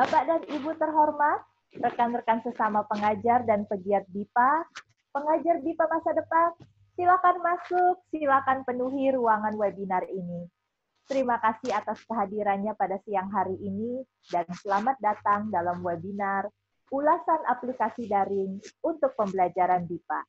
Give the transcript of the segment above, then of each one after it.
Bapak dan Ibu terhormat, rekan-rekan sesama pengajar dan pegiat BIPA, pengajar BIPA masa depan, silakan masuk, silakan penuhi ruangan webinar ini. Terima kasih atas kehadirannya pada siang hari ini dan selamat datang dalam webinar Ulasan Aplikasi Daring untuk Pembelajaran BIPA.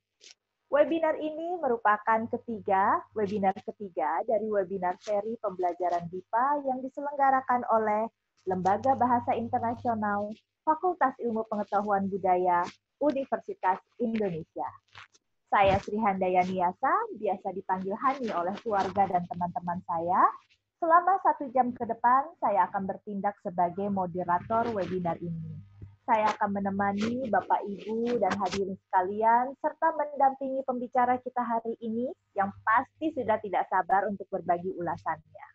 Webinar ini merupakan ketiga, webinar ketiga dari webinar seri pembelajaran BIPA yang diselenggarakan oleh Lembaga Bahasa Internasional, Fakultas Ilmu Pengetahuan Budaya, Universitas Indonesia. Saya Sri Handayani biasa dipanggil Hani oleh keluarga dan teman-teman saya. Selama satu jam ke depan, saya akan bertindak sebagai moderator webinar ini. Saya akan menemani Bapak Ibu dan hadirin sekalian, serta mendampingi pembicara kita hari ini yang pasti sudah tidak sabar untuk berbagi ulasannya.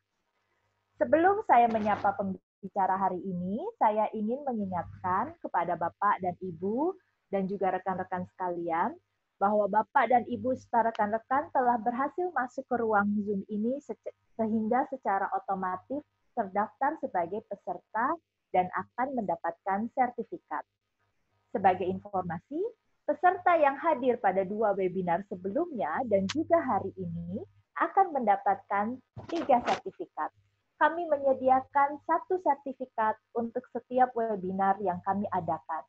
Sebelum saya menyapa pembicara, bicara hari ini, saya ingin mengingatkan kepada Bapak dan Ibu dan juga rekan-rekan sekalian bahwa Bapak dan Ibu serta rekan-rekan telah berhasil masuk ke ruang Zoom ini sehingga secara otomatis terdaftar sebagai peserta dan akan mendapatkan sertifikat. Sebagai informasi, peserta yang hadir pada dua webinar sebelumnya dan juga hari ini akan mendapatkan tiga sertifikat kami menyediakan satu sertifikat untuk setiap webinar yang kami adakan.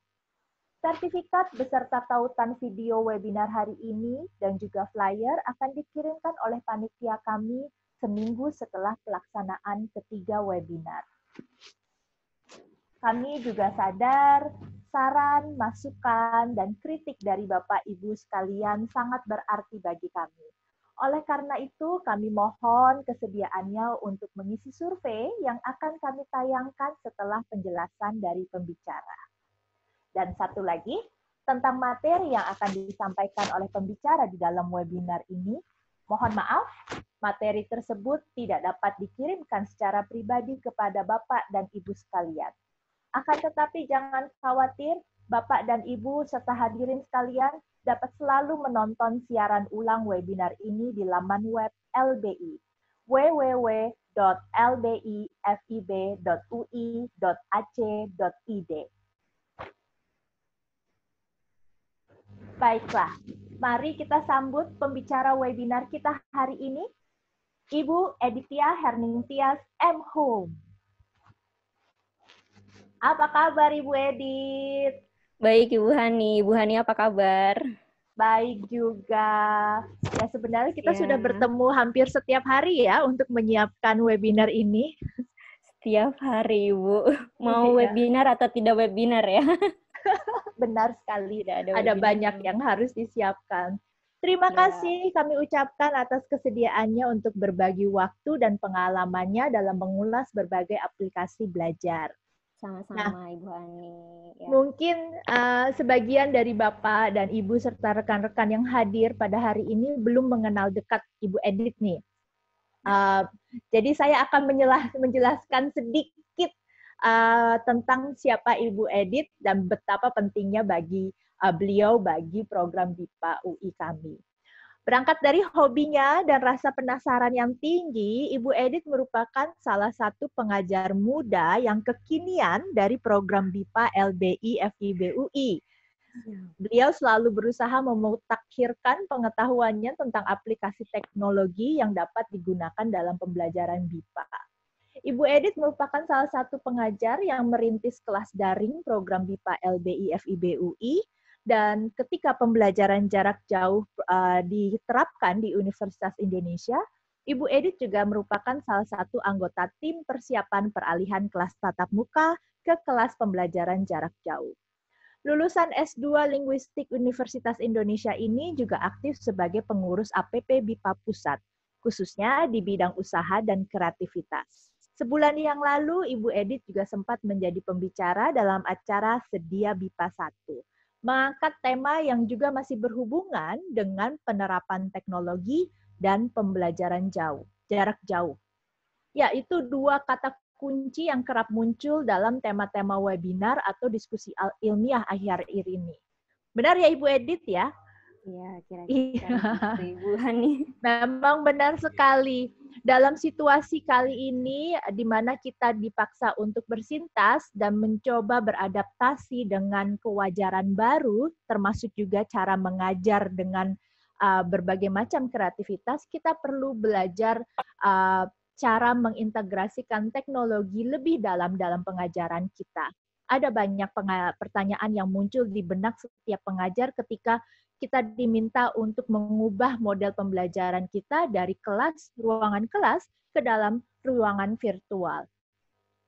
Sertifikat beserta tautan video webinar hari ini dan juga flyer akan dikirimkan oleh panitia kami seminggu setelah pelaksanaan ketiga webinar. Kami juga sadar saran, masukan, dan kritik dari Bapak Ibu sekalian sangat berarti bagi kami oleh karena itu, kami mohon kesediaannya untuk mengisi survei yang akan kami tayangkan setelah penjelasan dari pembicara. Dan satu lagi, tentang materi yang akan disampaikan oleh pembicara di dalam webinar ini, mohon maaf, materi tersebut tidak dapat dikirimkan secara pribadi kepada Bapak dan Ibu sekalian. Akan tetapi jangan khawatir, Bapak dan Ibu serta hadirin sekalian dapat selalu menonton siaran ulang webinar ini di laman web LBI www.lbifib.ui.ac.id. Baiklah, mari kita sambut pembicara webinar kita hari ini, Ibu Editia Herningtias M. Home. Apa kabar Ibu Edit? Baik Ibu Hani, Ibu Hani apa kabar? Baik juga. Ya sebenarnya kita ya. sudah bertemu hampir setiap hari ya untuk menyiapkan webinar ini. Setiap hari Ibu. Mau ya. webinar atau tidak webinar ya? Benar sekali. Tidak ada, ada banyak yang harus disiapkan. Terima ya. kasih kami ucapkan atas kesediaannya untuk berbagi waktu dan pengalamannya dalam mengulas berbagai aplikasi belajar. Sama-sama nah, Ibu Ani. Ya. Mungkin uh, sebagian dari Bapak dan Ibu serta rekan-rekan yang hadir pada hari ini belum mengenal dekat Ibu Edith nih. Uh, jadi saya akan menjelas, menjelaskan sedikit uh, tentang siapa Ibu Edith dan betapa pentingnya bagi uh, beliau bagi program BIPA UI kami. Berangkat dari hobinya dan rasa penasaran yang tinggi, Ibu Edith merupakan salah satu pengajar muda yang kekinian dari program BIPA LBI FIBUI. Iya. Beliau selalu berusaha memutakhirkan pengetahuannya tentang aplikasi teknologi yang dapat digunakan dalam pembelajaran BIPA. Ibu Edith merupakan salah satu pengajar yang merintis kelas daring program BIPA LBI FIBUI dan ketika pembelajaran jarak jauh uh, diterapkan di Universitas Indonesia, Ibu Edit juga merupakan salah satu anggota tim persiapan peralihan kelas tatap muka ke kelas pembelajaran jarak jauh. Lulusan S2 Linguistik Universitas Indonesia ini juga aktif sebagai pengurus APP BIPA Pusat, khususnya di bidang usaha dan kreativitas. Sebulan yang lalu, Ibu Edit juga sempat menjadi pembicara dalam acara Sedia BIPA 1 mengangkat tema yang juga masih berhubungan dengan penerapan teknologi dan pembelajaran jauh, jarak jauh. Yaitu dua kata kunci yang kerap muncul dalam tema-tema webinar atau diskusi ilmiah akhir-akhir ini. Benar ya Ibu Edit ya? Iya, kira-kira iya. ribuan nih. Memang benar sekali. Dalam situasi kali ini, di mana kita dipaksa untuk bersintas dan mencoba beradaptasi dengan kewajaran baru, termasuk juga cara mengajar dengan uh, berbagai macam kreativitas, kita perlu belajar uh, cara mengintegrasikan teknologi lebih dalam dalam pengajaran kita. Ada banyak pertanyaan yang muncul di benak setiap pengajar ketika kita diminta untuk mengubah model pembelajaran kita dari kelas, ruangan kelas, ke dalam ruangan virtual.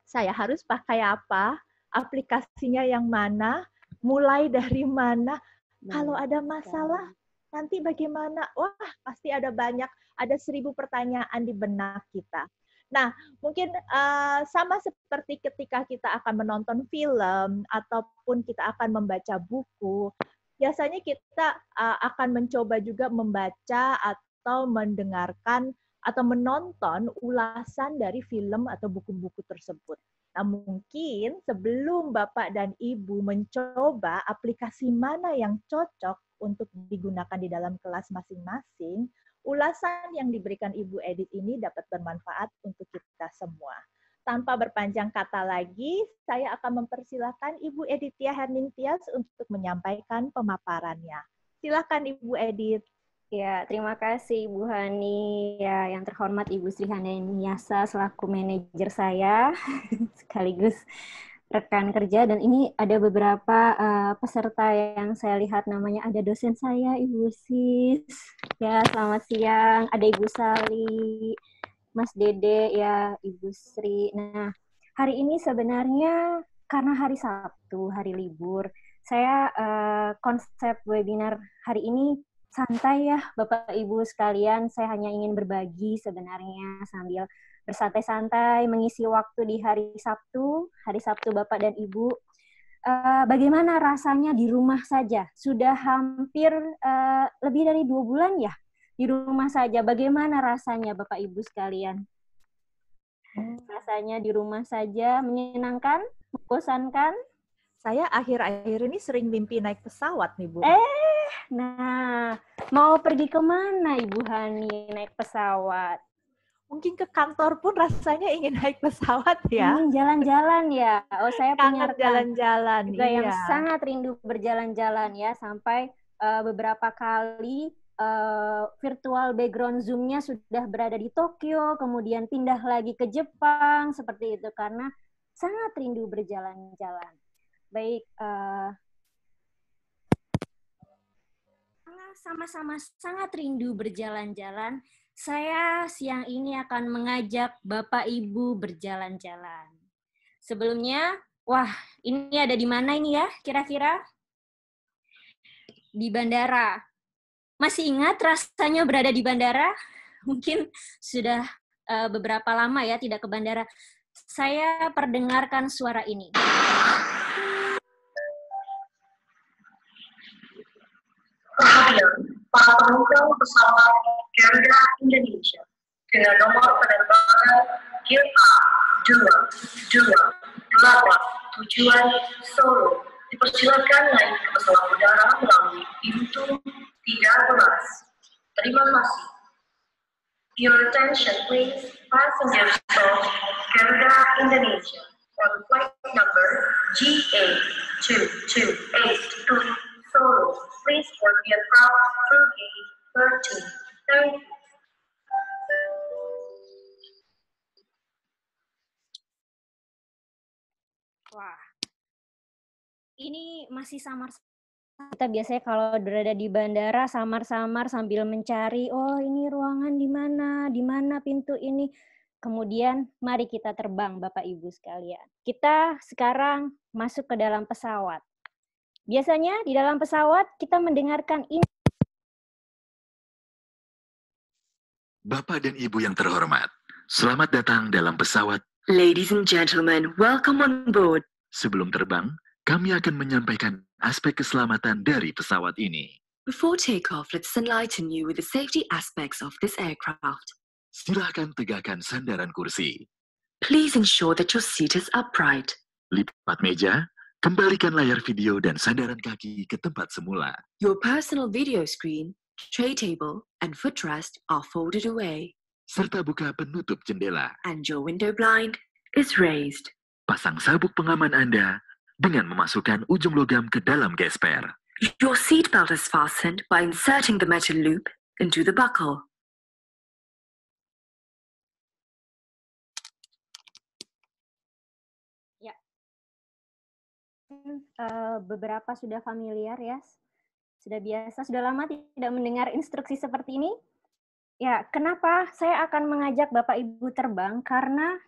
Saya harus pakai apa? Aplikasinya yang mana? Mulai dari mana? Kalau ada masalah, nanti bagaimana? Wah, pasti ada banyak, ada seribu pertanyaan di benak kita. Nah, mungkin uh, sama seperti ketika kita akan menonton film ataupun kita akan membaca buku, biasanya kita uh, akan mencoba juga membaca atau mendengarkan atau menonton ulasan dari film atau buku-buku tersebut. Nah, mungkin sebelum Bapak dan Ibu mencoba aplikasi mana yang cocok untuk digunakan di dalam kelas masing-masing, ulasan yang diberikan Ibu Edit ini dapat bermanfaat untuk kita semua tanpa berpanjang kata lagi, saya akan mempersilahkan Ibu Editia Hernintias untuk menyampaikan pemaparannya. Silakan Ibu Edit. Ya, terima kasih Ibu Hani, ya, yang terhormat Ibu Sri Niasa selaku manajer saya, sekaligus rekan kerja, dan ini ada beberapa uh, peserta yang saya lihat namanya ada dosen saya, Ibu Sis, ya, selamat siang, ada Ibu Sali, Mas Dede ya, Ibu Sri. Nah, hari ini sebenarnya karena hari Sabtu, hari libur, saya uh, konsep webinar hari ini santai ya Bapak Ibu sekalian. Saya hanya ingin berbagi sebenarnya sambil bersantai-santai mengisi waktu di hari Sabtu, hari Sabtu Bapak dan Ibu. Uh, bagaimana rasanya di rumah saja? Sudah hampir uh, lebih dari dua bulan ya di rumah saja. Bagaimana rasanya Bapak Ibu sekalian? Rasanya di rumah saja menyenangkan, membosankan? Saya akhir-akhir ini sering mimpi naik pesawat nih Bu. Eh, nah mau pergi kemana Ibu Hani naik pesawat? mungkin ke kantor pun rasanya ingin naik pesawat ya. Ingin hmm, jalan-jalan ya. Oh saya punya jalan-jalan. Juga iya. yang sangat rindu berjalan-jalan ya sampai uh, beberapa kali uh, virtual background Zoom-nya sudah berada di Tokyo, kemudian pindah lagi ke Jepang, seperti itu, karena sangat rindu berjalan-jalan. Baik, sama eh, sama-sama sangat rindu berjalan-jalan, saya siang ini akan mengajak Bapak Ibu berjalan-jalan. Sebelumnya, wah, ini ada di mana ini ya kira-kira? Di bandara. Masih ingat rasanya berada di bandara? Mungkin sudah uh, beberapa lama ya tidak ke bandara. Saya perdengarkan suara ini. Kemudian, para penumpang pesawat Garuda Indonesia dengan nomor penerbangan GA delapan tujuan Solo dipersilakan naik ke pesawat udara melalui pintu Terima kasih. Your attention please, passengers of Garuda Indonesia on flight number GA2282 Solo. Please board the aircraft through gate 13. Thank you. Wah, ini masih samar kita biasanya kalau berada di bandara samar-samar sambil mencari, oh ini ruangan di mana, di mana pintu ini. Kemudian mari kita terbang Bapak Ibu sekalian. Kita sekarang masuk ke dalam pesawat. Biasanya di dalam pesawat kita mendengarkan ini. Bapak dan Ibu yang terhormat, selamat datang dalam pesawat. Ladies and gentlemen, welcome on board. Sebelum terbang, kami akan menyampaikan aspek keselamatan dari pesawat ini. Before takeoff, let's enlighten you with the safety aspects of this aircraft. Silakan tegakkan sandaran kursi. Please ensure that your seat is upright. Lipat meja, kembalikan layar video dan sandaran kaki ke tempat semula. Your personal video screen, tray table, and footrest are folded away. Serta buka penutup jendela. And your window blind is raised. Pasang sabuk pengaman Anda dengan memasukkan ujung logam ke dalam gesper. Your seatbelt is fastened by inserting the metal loop into the buckle. Ya, uh, beberapa sudah familiar ya, sudah biasa, sudah lama tidak mendengar instruksi seperti ini. Ya, kenapa saya akan mengajak Bapak Ibu terbang? Karena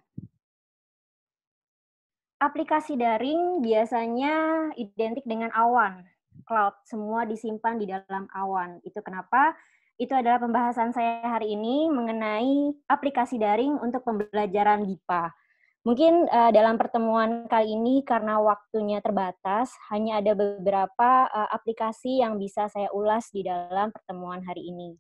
Aplikasi daring biasanya identik dengan awan, cloud. Semua disimpan di dalam awan. Itu kenapa? Itu adalah pembahasan saya hari ini mengenai aplikasi daring untuk pembelajaran GIPA. Mungkin uh, dalam pertemuan kali ini karena waktunya terbatas, hanya ada beberapa uh, aplikasi yang bisa saya ulas di dalam pertemuan hari ini.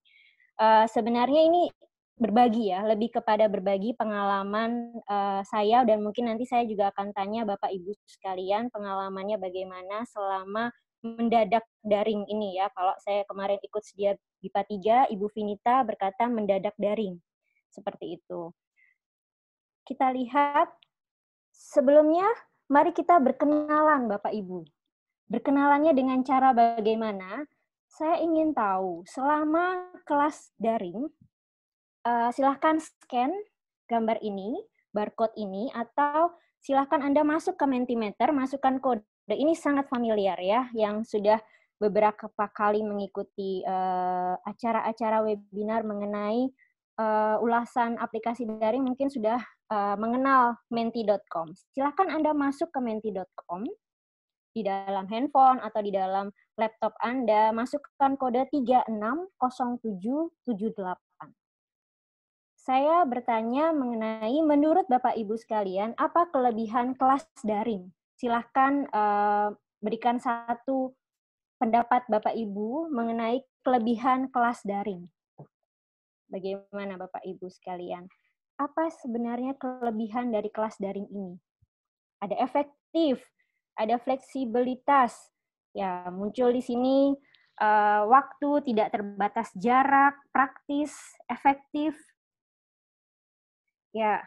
Uh, sebenarnya ini berbagi ya, lebih kepada berbagi pengalaman uh, saya dan mungkin nanti saya juga akan tanya Bapak Ibu sekalian pengalamannya bagaimana selama mendadak daring ini ya. Kalau saya kemarin ikut sedia BIPA 3, Ibu finita berkata mendadak daring. Seperti itu. Kita lihat sebelumnya mari kita berkenalan Bapak Ibu. Berkenalannya dengan cara bagaimana? Saya ingin tahu, selama kelas daring, uh, silahkan scan gambar ini, barcode ini, atau silahkan Anda masuk ke Mentimeter, masukkan kode. Ini sangat familiar ya, yang sudah beberapa kali mengikuti eh, acara-acara uh, webinar mengenai uh, ulasan aplikasi daring mungkin sudah uh, mengenal menti.com. Silahkan Anda masuk ke menti.com di dalam handphone atau di dalam laptop Anda, masukkan kode 360778 saya bertanya mengenai menurut Bapak Ibu sekalian apa kelebihan kelas daring? Silahkan uh, berikan satu pendapat Bapak Ibu mengenai kelebihan kelas daring. Bagaimana Bapak Ibu sekalian? Apa sebenarnya kelebihan dari kelas daring ini? Ada efektif, ada fleksibilitas. Ya, muncul di sini uh, waktu tidak terbatas jarak, praktis, efektif, Ya.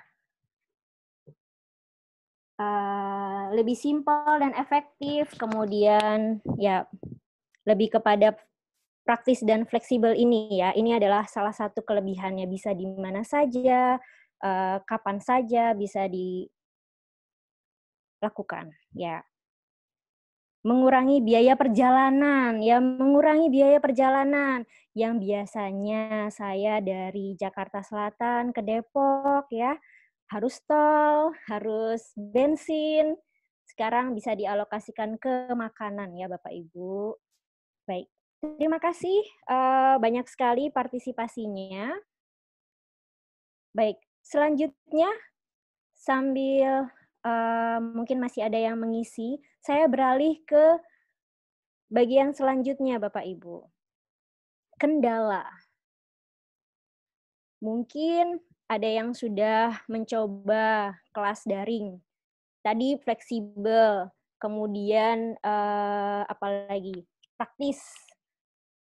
Uh, lebih simpel dan efektif, kemudian ya lebih kepada praktis dan fleksibel ini ya. Ini adalah salah satu kelebihannya bisa di mana saja, uh, kapan saja bisa dilakukan. Ya mengurangi biaya perjalanan, ya mengurangi biaya perjalanan yang biasanya saya dari Jakarta Selatan ke Depok ya harus tol, harus bensin. Sekarang bisa dialokasikan ke makanan ya Bapak Ibu. Baik. Terima kasih eh, banyak sekali partisipasinya. Baik, selanjutnya sambil Eh, mungkin masih ada yang mengisi. Saya beralih ke bagian selanjutnya, Bapak Ibu. Kendala. Mungkin ada yang sudah mencoba kelas daring. Tadi fleksibel, kemudian uh, apalagi praktis,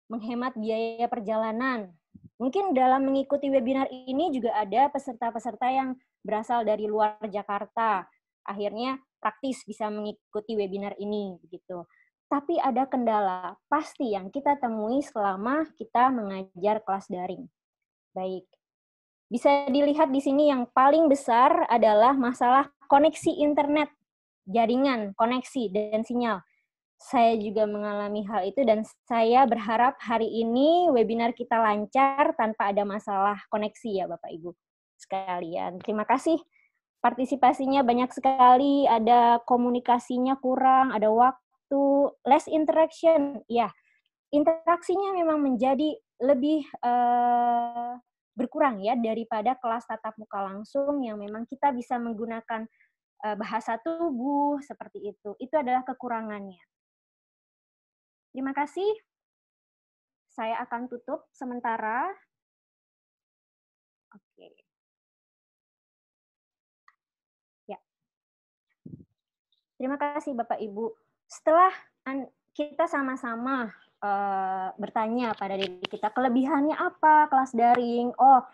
menghemat biaya perjalanan. Mungkin dalam mengikuti webinar ini juga ada peserta-peserta yang berasal dari luar Jakarta, akhirnya praktis bisa mengikuti webinar ini gitu. Tapi ada kendala pasti yang kita temui selama kita mengajar kelas daring. Baik. Bisa dilihat di sini yang paling besar adalah masalah koneksi internet, jaringan, koneksi dan sinyal. Saya juga mengalami hal itu dan saya berharap hari ini webinar kita lancar tanpa ada masalah koneksi ya Bapak Ibu sekalian. Terima kasih partisipasinya banyak sekali, ada komunikasinya kurang, ada waktu, less interaction. Ya, interaksinya memang menjadi lebih uh, berkurang ya daripada kelas tatap muka langsung yang memang kita bisa menggunakan uh, bahasa tubuh seperti itu. Itu adalah kekurangannya. Terima kasih. Saya akan tutup sementara. Terima kasih Bapak Ibu. Setelah kita sama-sama uh, bertanya pada diri kita kelebihannya apa kelas daring? Oh,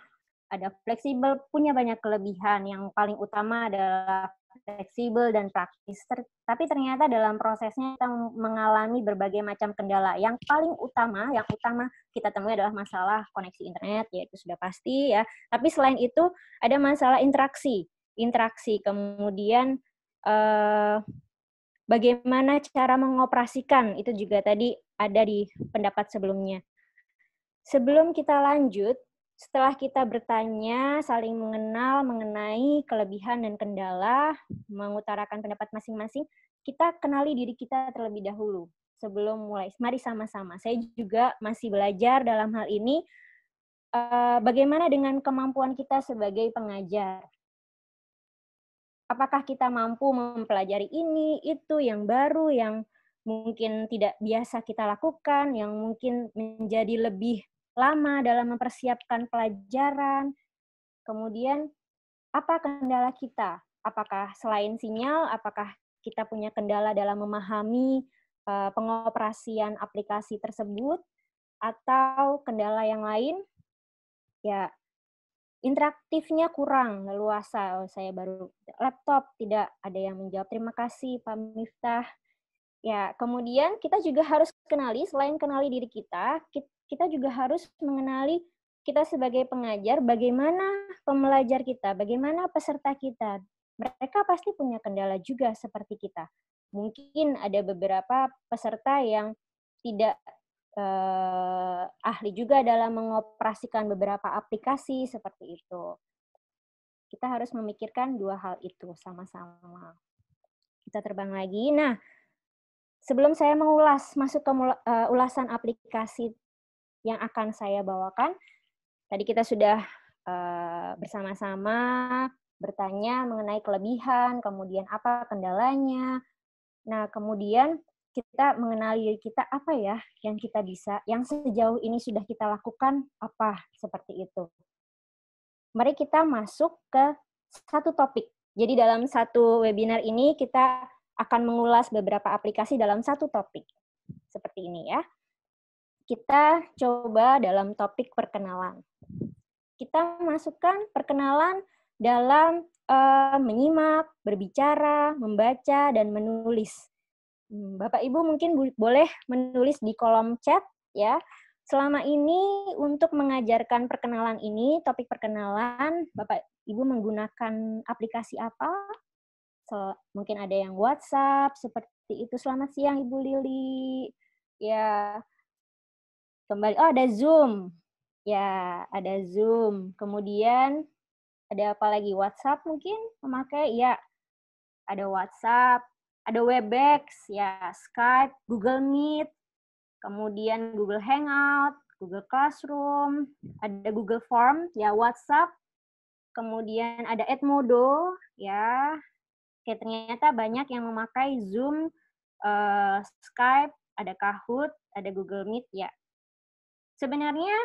ada fleksibel punya banyak kelebihan. Yang paling utama adalah fleksibel dan praktis. Ter tapi ternyata dalam prosesnya kita mengalami berbagai macam kendala. Yang paling utama, yang utama kita temui adalah masalah koneksi internet, yaitu sudah pasti ya. Tapi selain itu ada masalah interaksi, interaksi kemudian uh, bagaimana cara mengoperasikan itu juga tadi ada di pendapat sebelumnya. Sebelum kita lanjut, setelah kita bertanya, saling mengenal mengenai kelebihan dan kendala, mengutarakan pendapat masing-masing, kita kenali diri kita terlebih dahulu sebelum mulai. Mari sama-sama. Saya juga masih belajar dalam hal ini. Eh, bagaimana dengan kemampuan kita sebagai pengajar? apakah kita mampu mempelajari ini, itu, yang baru, yang mungkin tidak biasa kita lakukan, yang mungkin menjadi lebih lama dalam mempersiapkan pelajaran. Kemudian, apa kendala kita? Apakah selain sinyal, apakah kita punya kendala dalam memahami eh, pengoperasian aplikasi tersebut atau kendala yang lain? Ya, interaktifnya kurang leluasa. Oh, saya baru laptop, tidak ada yang menjawab. Terima kasih Pak Miftah. Ya, kemudian kita juga harus kenali selain kenali diri kita, kita juga harus mengenali kita sebagai pengajar bagaimana pembelajar kita, bagaimana peserta kita. Mereka pasti punya kendala juga seperti kita. Mungkin ada beberapa peserta yang tidak eh, ahli juga dalam mengoperasikan beberapa aplikasi seperti itu. Kita harus memikirkan dua hal itu sama-sama. Kita terbang lagi. Nah, sebelum saya mengulas masuk ke mula, uh, ulasan aplikasi yang akan saya bawakan, tadi kita sudah uh, bersama-sama bertanya mengenai kelebihan, kemudian apa kendalanya. Nah, kemudian kita mengenali diri kita apa ya yang kita bisa, yang sejauh ini sudah kita lakukan apa seperti itu. Mari kita masuk ke satu topik. Jadi dalam satu webinar ini kita akan mengulas beberapa aplikasi dalam satu topik. Seperti ini ya. Kita coba dalam topik perkenalan. Kita masukkan perkenalan dalam uh, menyimak, berbicara, membaca, dan menulis. Hmm, Bapak Ibu mungkin boleh menulis di kolom chat ya. Selama ini untuk mengajarkan perkenalan ini, topik perkenalan, Bapak Ibu menggunakan aplikasi apa? So, mungkin ada yang WhatsApp seperti itu. Selamat siang Ibu Lili. Ya. Kembali oh ada Zoom. Ya, ada Zoom. Kemudian ada apa lagi? WhatsApp mungkin memakai ya. Ada WhatsApp, ada Webex, ya Skype, Google Meet, kemudian Google Hangout, Google Classroom, ada Google Form, ya WhatsApp, kemudian ada Edmodo, ya. Oke, ternyata banyak yang memakai Zoom, uh, Skype, ada Kahoot, ada Google Meet, ya. Sebenarnya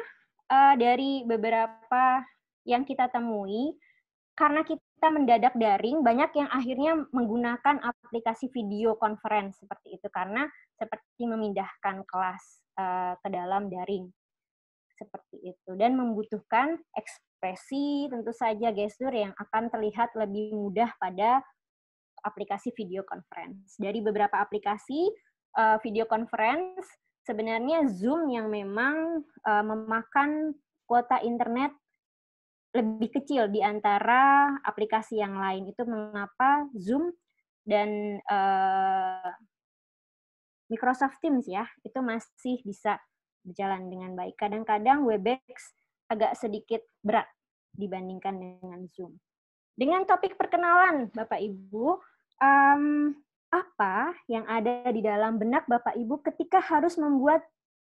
uh, dari beberapa yang kita temui, karena kita kita mendadak daring, banyak yang akhirnya menggunakan aplikasi video conference seperti itu karena seperti memindahkan kelas uh, ke dalam daring seperti itu dan membutuhkan ekspresi tentu saja gestur yang akan terlihat lebih mudah pada aplikasi video conference. Dari beberapa aplikasi uh, video conference sebenarnya Zoom yang memang uh, memakan kuota internet lebih kecil di antara aplikasi yang lain. Itu mengapa Zoom dan uh, Microsoft Teams ya, itu masih bisa berjalan dengan baik. Kadang-kadang Webex agak sedikit berat dibandingkan dengan Zoom. Dengan topik perkenalan, Bapak Ibu, um, apa yang ada di dalam benak Bapak Ibu ketika harus membuat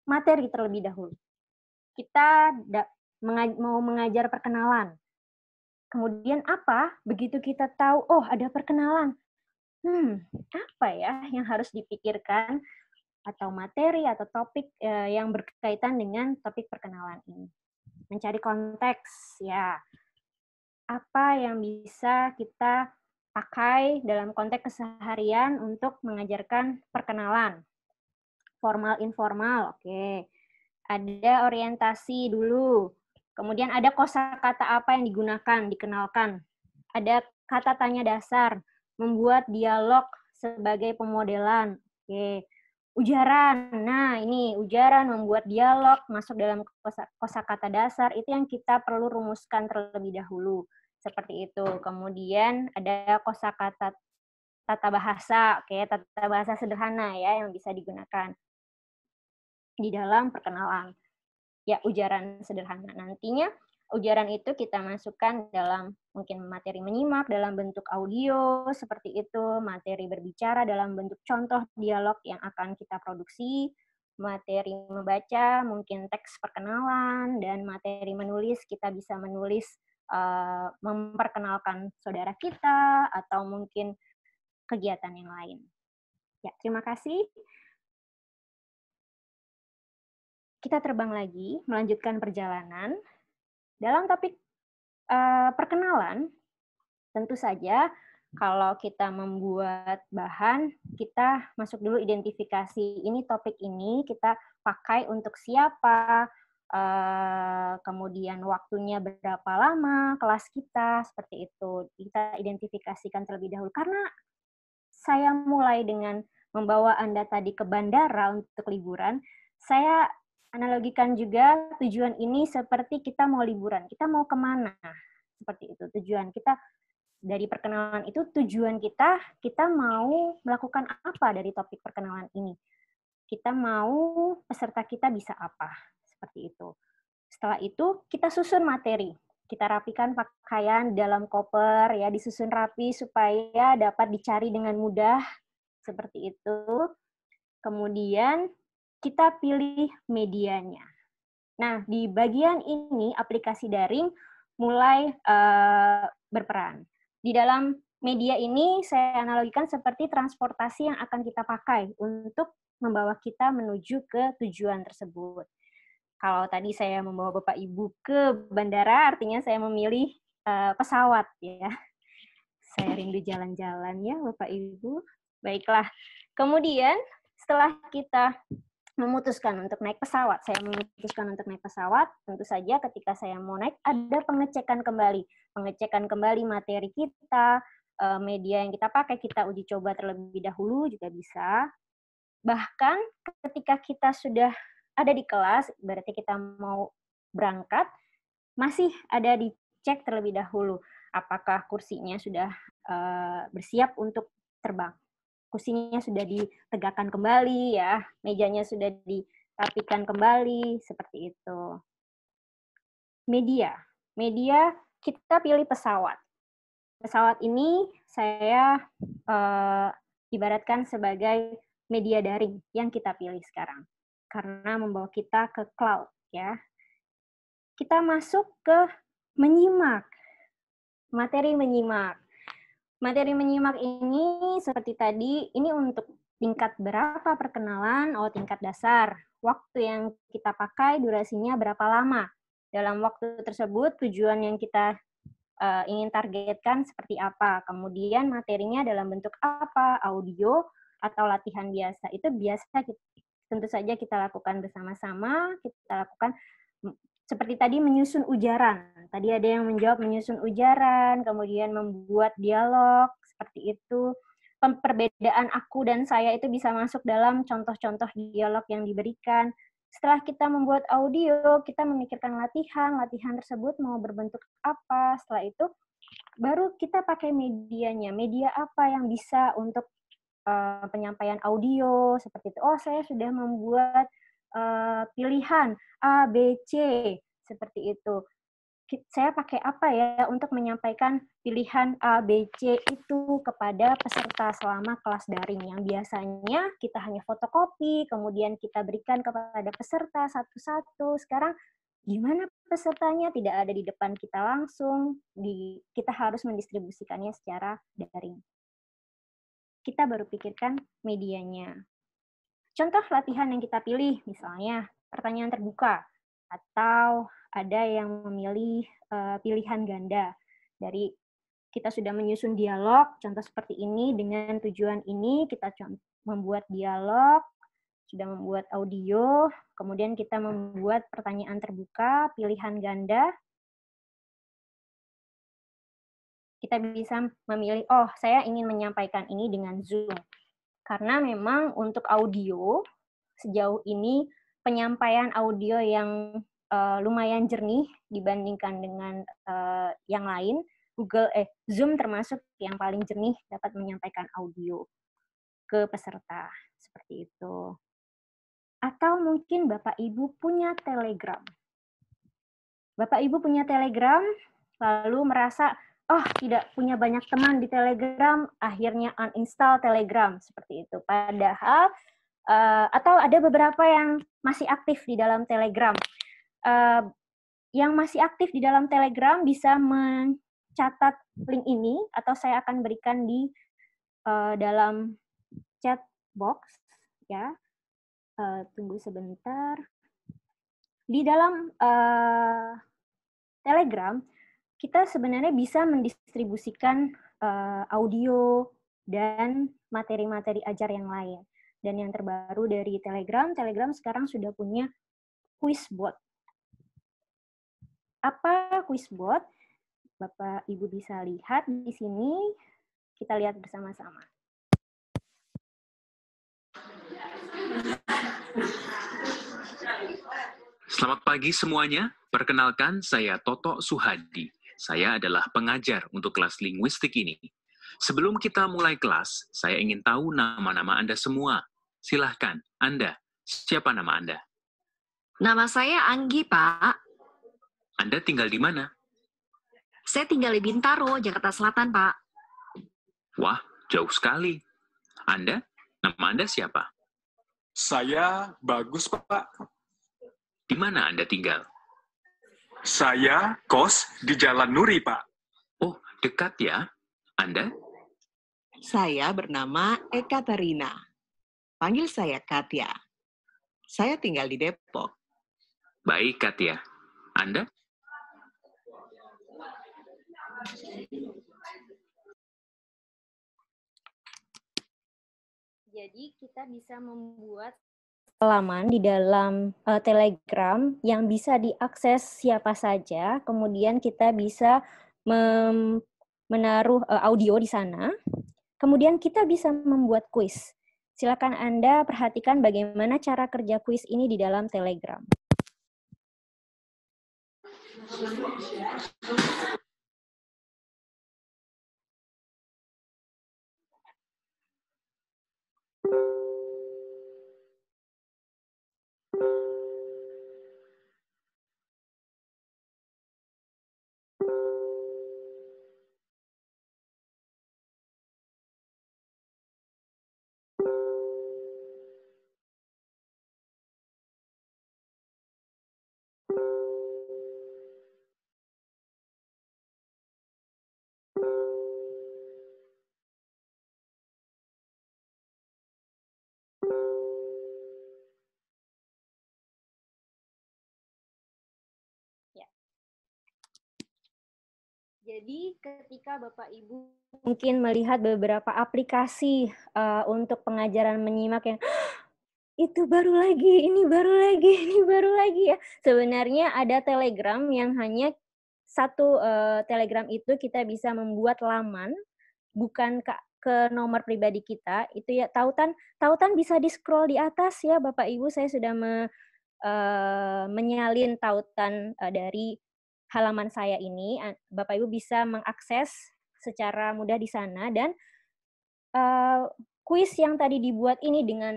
materi terlebih dahulu? Kita mengaj mau mengajar perkenalan. Kemudian apa? Begitu kita tahu, oh ada perkenalan. Hmm, apa ya yang harus dipikirkan atau materi atau topik eh, yang berkaitan dengan topik perkenalan ini. Mencari konteks, ya. Apa yang bisa kita pakai dalam konteks keseharian untuk mengajarkan perkenalan. Formal informal, oke. Okay. Ada orientasi dulu. Kemudian ada kosakata apa yang digunakan, dikenalkan. Ada kata tanya dasar, membuat dialog sebagai pemodelan. Oke. Ujaran. Nah, ini ujaran membuat dialog masuk dalam kosakata kosa dasar itu yang kita perlu rumuskan terlebih dahulu. Seperti itu. Kemudian ada kosakata tata bahasa, oke, tata bahasa sederhana ya yang bisa digunakan di dalam perkenalan ya ujaran sederhana. Nantinya ujaran itu kita masukkan dalam mungkin materi menyimak dalam bentuk audio seperti itu, materi berbicara dalam bentuk contoh dialog yang akan kita produksi, materi membaca, mungkin teks perkenalan dan materi menulis kita bisa menulis uh, memperkenalkan saudara kita atau mungkin kegiatan yang lain. Ya, terima kasih kita terbang lagi, melanjutkan perjalanan. Dalam topik uh, perkenalan, tentu saja kalau kita membuat bahan, kita masuk dulu identifikasi. Ini topik ini kita pakai untuk siapa, Uh, kemudian waktunya berapa lama, kelas kita seperti itu. Kita identifikasikan terlebih dahulu karena saya mulai dengan membawa Anda tadi ke bandara untuk liburan. Saya analogikan juga tujuan ini seperti kita mau liburan, kita mau kemana, seperti itu tujuan kita dari perkenalan itu tujuan kita kita mau melakukan apa dari topik perkenalan ini, kita mau peserta kita bisa apa, seperti itu. Setelah itu kita susun materi, kita rapikan pakaian dalam koper ya disusun rapi supaya dapat dicari dengan mudah seperti itu. Kemudian kita pilih medianya. Nah, di bagian ini aplikasi daring mulai uh, berperan. Di dalam media ini saya analogikan seperti transportasi yang akan kita pakai untuk membawa kita menuju ke tujuan tersebut. Kalau tadi saya membawa Bapak Ibu ke bandara, artinya saya memilih uh, pesawat ya. Saya rindu jalan-jalan ya Bapak Ibu. Baiklah. Kemudian setelah kita memutuskan untuk naik pesawat. Saya memutuskan untuk naik pesawat. Tentu saja ketika saya mau naik ada pengecekan kembali, pengecekan kembali materi kita, eh, media yang kita pakai, kita uji coba terlebih dahulu juga bisa. Bahkan ketika kita sudah ada di kelas, berarti kita mau berangkat, masih ada dicek terlebih dahulu apakah kursinya sudah eh, bersiap untuk terbang kursinya sudah ditegakkan kembali ya, mejanya sudah dirapikan kembali seperti itu. Media. Media kita pilih pesawat. Pesawat ini saya e, ibaratkan sebagai media daring yang kita pilih sekarang karena membawa kita ke cloud ya. Kita masuk ke menyimak. Materi menyimak Materi menyimak ini seperti tadi, ini untuk tingkat berapa perkenalan? Oh, tingkat dasar. Waktu yang kita pakai durasinya berapa lama? Dalam waktu tersebut tujuan yang kita uh, ingin targetkan seperti apa? Kemudian materinya dalam bentuk apa? Audio atau latihan biasa. Itu biasa kita, tentu saja kita lakukan bersama-sama, kita lakukan seperti tadi menyusun ujaran. Tadi ada yang menjawab menyusun ujaran, kemudian membuat dialog seperti itu. Perbedaan aku dan saya itu bisa masuk dalam contoh-contoh dialog yang diberikan. Setelah kita membuat audio, kita memikirkan latihan, latihan tersebut mau berbentuk apa. Setelah itu baru kita pakai medianya. Media apa yang bisa untuk uh, penyampaian audio seperti itu. Oh, saya sudah membuat uh, pilihan A, B, C seperti itu. Saya pakai apa ya untuk menyampaikan pilihan A, B, C itu kepada peserta selama kelas daring yang biasanya kita hanya fotokopi, kemudian kita berikan kepada peserta satu-satu. Sekarang gimana pesertanya tidak ada di depan kita langsung, di, kita harus mendistribusikannya secara daring. Kita baru pikirkan medianya. Contoh latihan yang kita pilih misalnya pertanyaan terbuka atau ada yang memilih eh, pilihan ganda dari kita sudah menyusun dialog contoh seperti ini dengan tujuan ini kita membuat dialog sudah membuat audio kemudian kita membuat pertanyaan terbuka pilihan ganda kita bisa memilih oh saya ingin menyampaikan ini dengan zoom karena memang untuk audio sejauh ini penyampaian audio yang uh, lumayan jernih dibandingkan dengan uh, yang lain. Google eh Zoom termasuk yang paling jernih dapat menyampaikan audio ke peserta seperti itu. Atau mungkin Bapak Ibu punya Telegram. Bapak Ibu punya Telegram lalu merasa oh tidak punya banyak teman di Telegram, akhirnya uninstall Telegram seperti itu. Padahal uh, atau ada beberapa yang masih aktif di dalam Telegram. Uh, yang masih aktif di dalam Telegram bisa mencatat link ini atau saya akan berikan di uh, dalam chat box ya. Uh, tunggu sebentar. Di dalam uh, Telegram kita sebenarnya bisa mendistribusikan uh, audio dan materi-materi ajar yang lain. Dan yang terbaru dari Telegram, Telegram sekarang sudah punya Quizbot. Apa Quizbot? Bapak Ibu bisa lihat di sini. Kita lihat bersama-sama. Selamat pagi semuanya. Perkenalkan, saya Toto Suhadi. Saya adalah pengajar untuk kelas linguistik ini. Sebelum kita mulai kelas, saya ingin tahu nama-nama Anda semua. Silahkan, Anda. Siapa nama Anda? Nama saya Anggi, Pak. Anda tinggal di mana? Saya tinggal di Bintaro, Jakarta Selatan, Pak. Wah, jauh sekali. Anda? Nama Anda siapa? Saya Bagus, Pak. Di mana Anda tinggal? Saya kos di Jalan Nuri, Pak. Oh, dekat ya. Anda? Saya bernama Ekaterina. Panggil saya Katya. Saya tinggal di Depok. Baik, Katya. Anda? Jadi kita bisa membuat laman di dalam uh, Telegram yang bisa diakses siapa saja. Kemudian kita bisa menaruh uh, audio di sana. Kemudian kita bisa membuat kuis. Silakan Anda perhatikan bagaimana cara kerja kuis ini di dalam Telegram. Jadi ketika Bapak Ibu mungkin melihat beberapa aplikasi uh, untuk pengajaran menyimak yang ah, itu baru lagi, ini baru lagi, ini baru lagi ya. Sebenarnya ada Telegram yang hanya satu uh, Telegram itu kita bisa membuat laman bukan ke, ke nomor pribadi kita. Itu ya tautan tautan bisa di scroll di atas ya Bapak Ibu. Saya sudah me, uh, menyalin tautan uh, dari halaman saya ini, Bapak Ibu bisa mengakses secara mudah di sana dan uh, kuis yang tadi dibuat ini dengan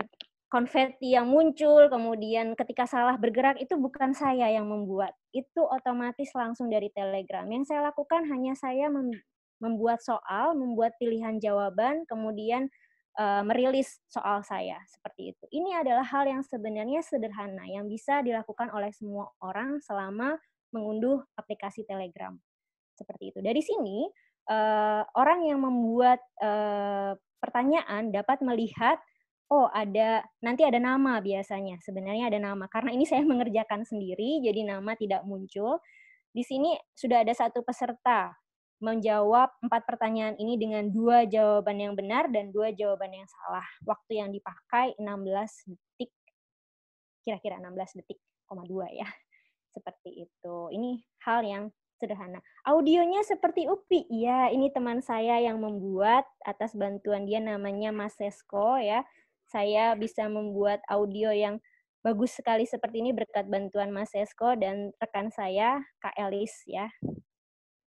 konfeti yang muncul, kemudian ketika salah bergerak itu bukan saya yang membuat. Itu otomatis langsung dari Telegram. Yang saya lakukan hanya saya membuat soal, membuat pilihan jawaban, kemudian uh, merilis soal saya seperti itu. Ini adalah hal yang sebenarnya sederhana yang bisa dilakukan oleh semua orang selama mengunduh aplikasi Telegram. Seperti itu. Dari sini, uh, orang yang membuat uh, pertanyaan dapat melihat oh ada nanti ada nama biasanya. Sebenarnya ada nama. Karena ini saya mengerjakan sendiri jadi nama tidak muncul. Di sini sudah ada satu peserta menjawab empat pertanyaan ini dengan dua jawaban yang benar dan dua jawaban yang salah. Waktu yang dipakai 16 detik, kira-kira 16 detik, 2 ya. Seperti itu. Ini hal yang sederhana. Audionya seperti UPI. Iya, ini teman saya yang membuat atas bantuan dia namanya Mas Sesko ya. Saya bisa membuat audio yang bagus sekali seperti ini berkat bantuan Mas Sesko dan rekan saya Kak Elis ya.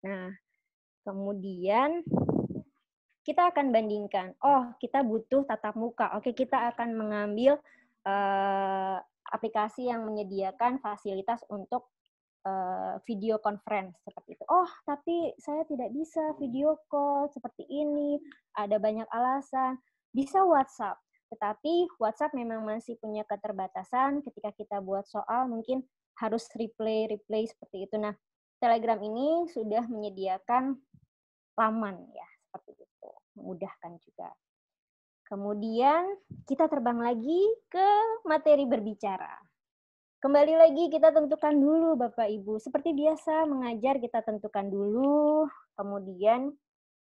Nah, kemudian kita akan bandingkan. Oh, kita butuh tatap muka. Oke, kita akan mengambil eh, aplikasi yang menyediakan fasilitas untuk uh, video conference seperti itu. Oh, tapi saya tidak bisa video call seperti ini, ada banyak alasan. Bisa WhatsApp, tetapi WhatsApp memang masih punya keterbatasan ketika kita buat soal mungkin harus replay replay seperti itu. Nah, Telegram ini sudah menyediakan laman ya seperti itu, memudahkan juga. Kemudian kita terbang lagi ke materi berbicara. Kembali lagi kita tentukan dulu Bapak Ibu. Seperti biasa mengajar kita tentukan dulu, kemudian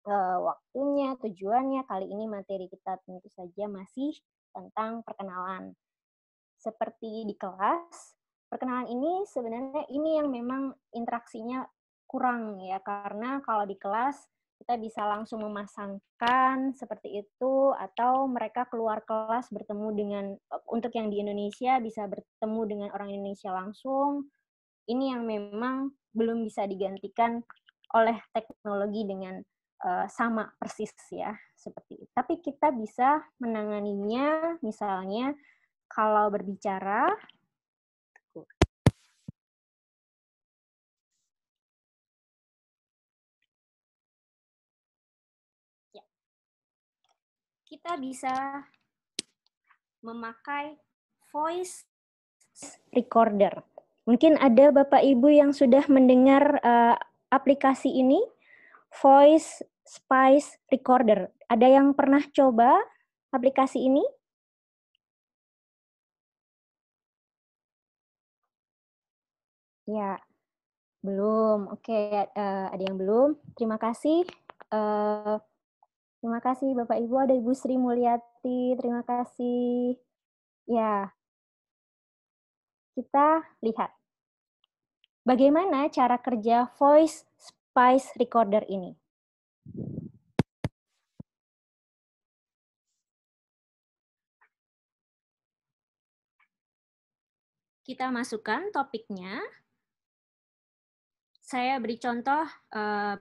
eh, waktunya, tujuannya. Kali ini materi kita tentu saja masih tentang perkenalan. Seperti di kelas, perkenalan ini sebenarnya ini yang memang interaksinya kurang ya karena kalau di kelas kita bisa langsung memasangkan seperti itu atau mereka keluar kelas bertemu dengan untuk yang di Indonesia bisa bertemu dengan orang Indonesia langsung. Ini yang memang belum bisa digantikan oleh teknologi dengan uh, sama persis ya seperti itu. Tapi kita bisa menanganinya misalnya kalau berbicara kita bisa memakai voice recorder. Mungkin ada Bapak Ibu yang sudah mendengar uh, aplikasi ini, Voice Spice Recorder. Ada yang pernah coba aplikasi ini? Ya, belum. Oke, uh, ada yang belum. Terima kasih. Uh, Terima kasih Bapak Ibu, ada Ibu Sri Mulyati, terima kasih. Ya, kita lihat. Bagaimana cara kerja Voice Spice Recorder ini? Kita masukkan topiknya, saya beri contoh uh,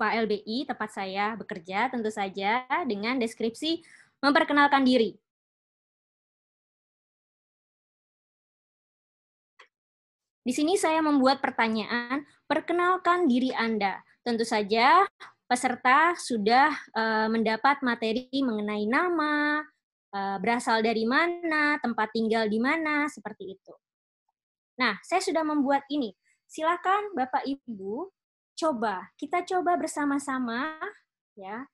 Pak LBI tempat saya bekerja tentu saja dengan deskripsi memperkenalkan diri. Di sini saya membuat pertanyaan, perkenalkan diri Anda. Tentu saja peserta sudah uh, mendapat materi mengenai nama, uh, berasal dari mana, tempat tinggal di mana, seperti itu. Nah, saya sudah membuat ini Silakan Bapak Ibu coba kita coba bersama-sama ya.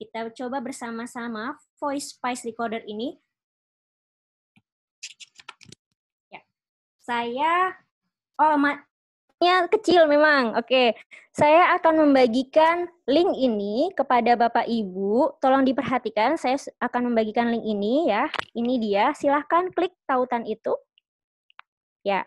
Kita coba bersama-sama voice spice recorder ini. Ya. Saya oh matnya kecil memang. Oke. Saya akan membagikan link ini kepada Bapak Ibu. Tolong diperhatikan, saya akan membagikan link ini ya. Ini dia, silahkan klik tautan itu. Ya.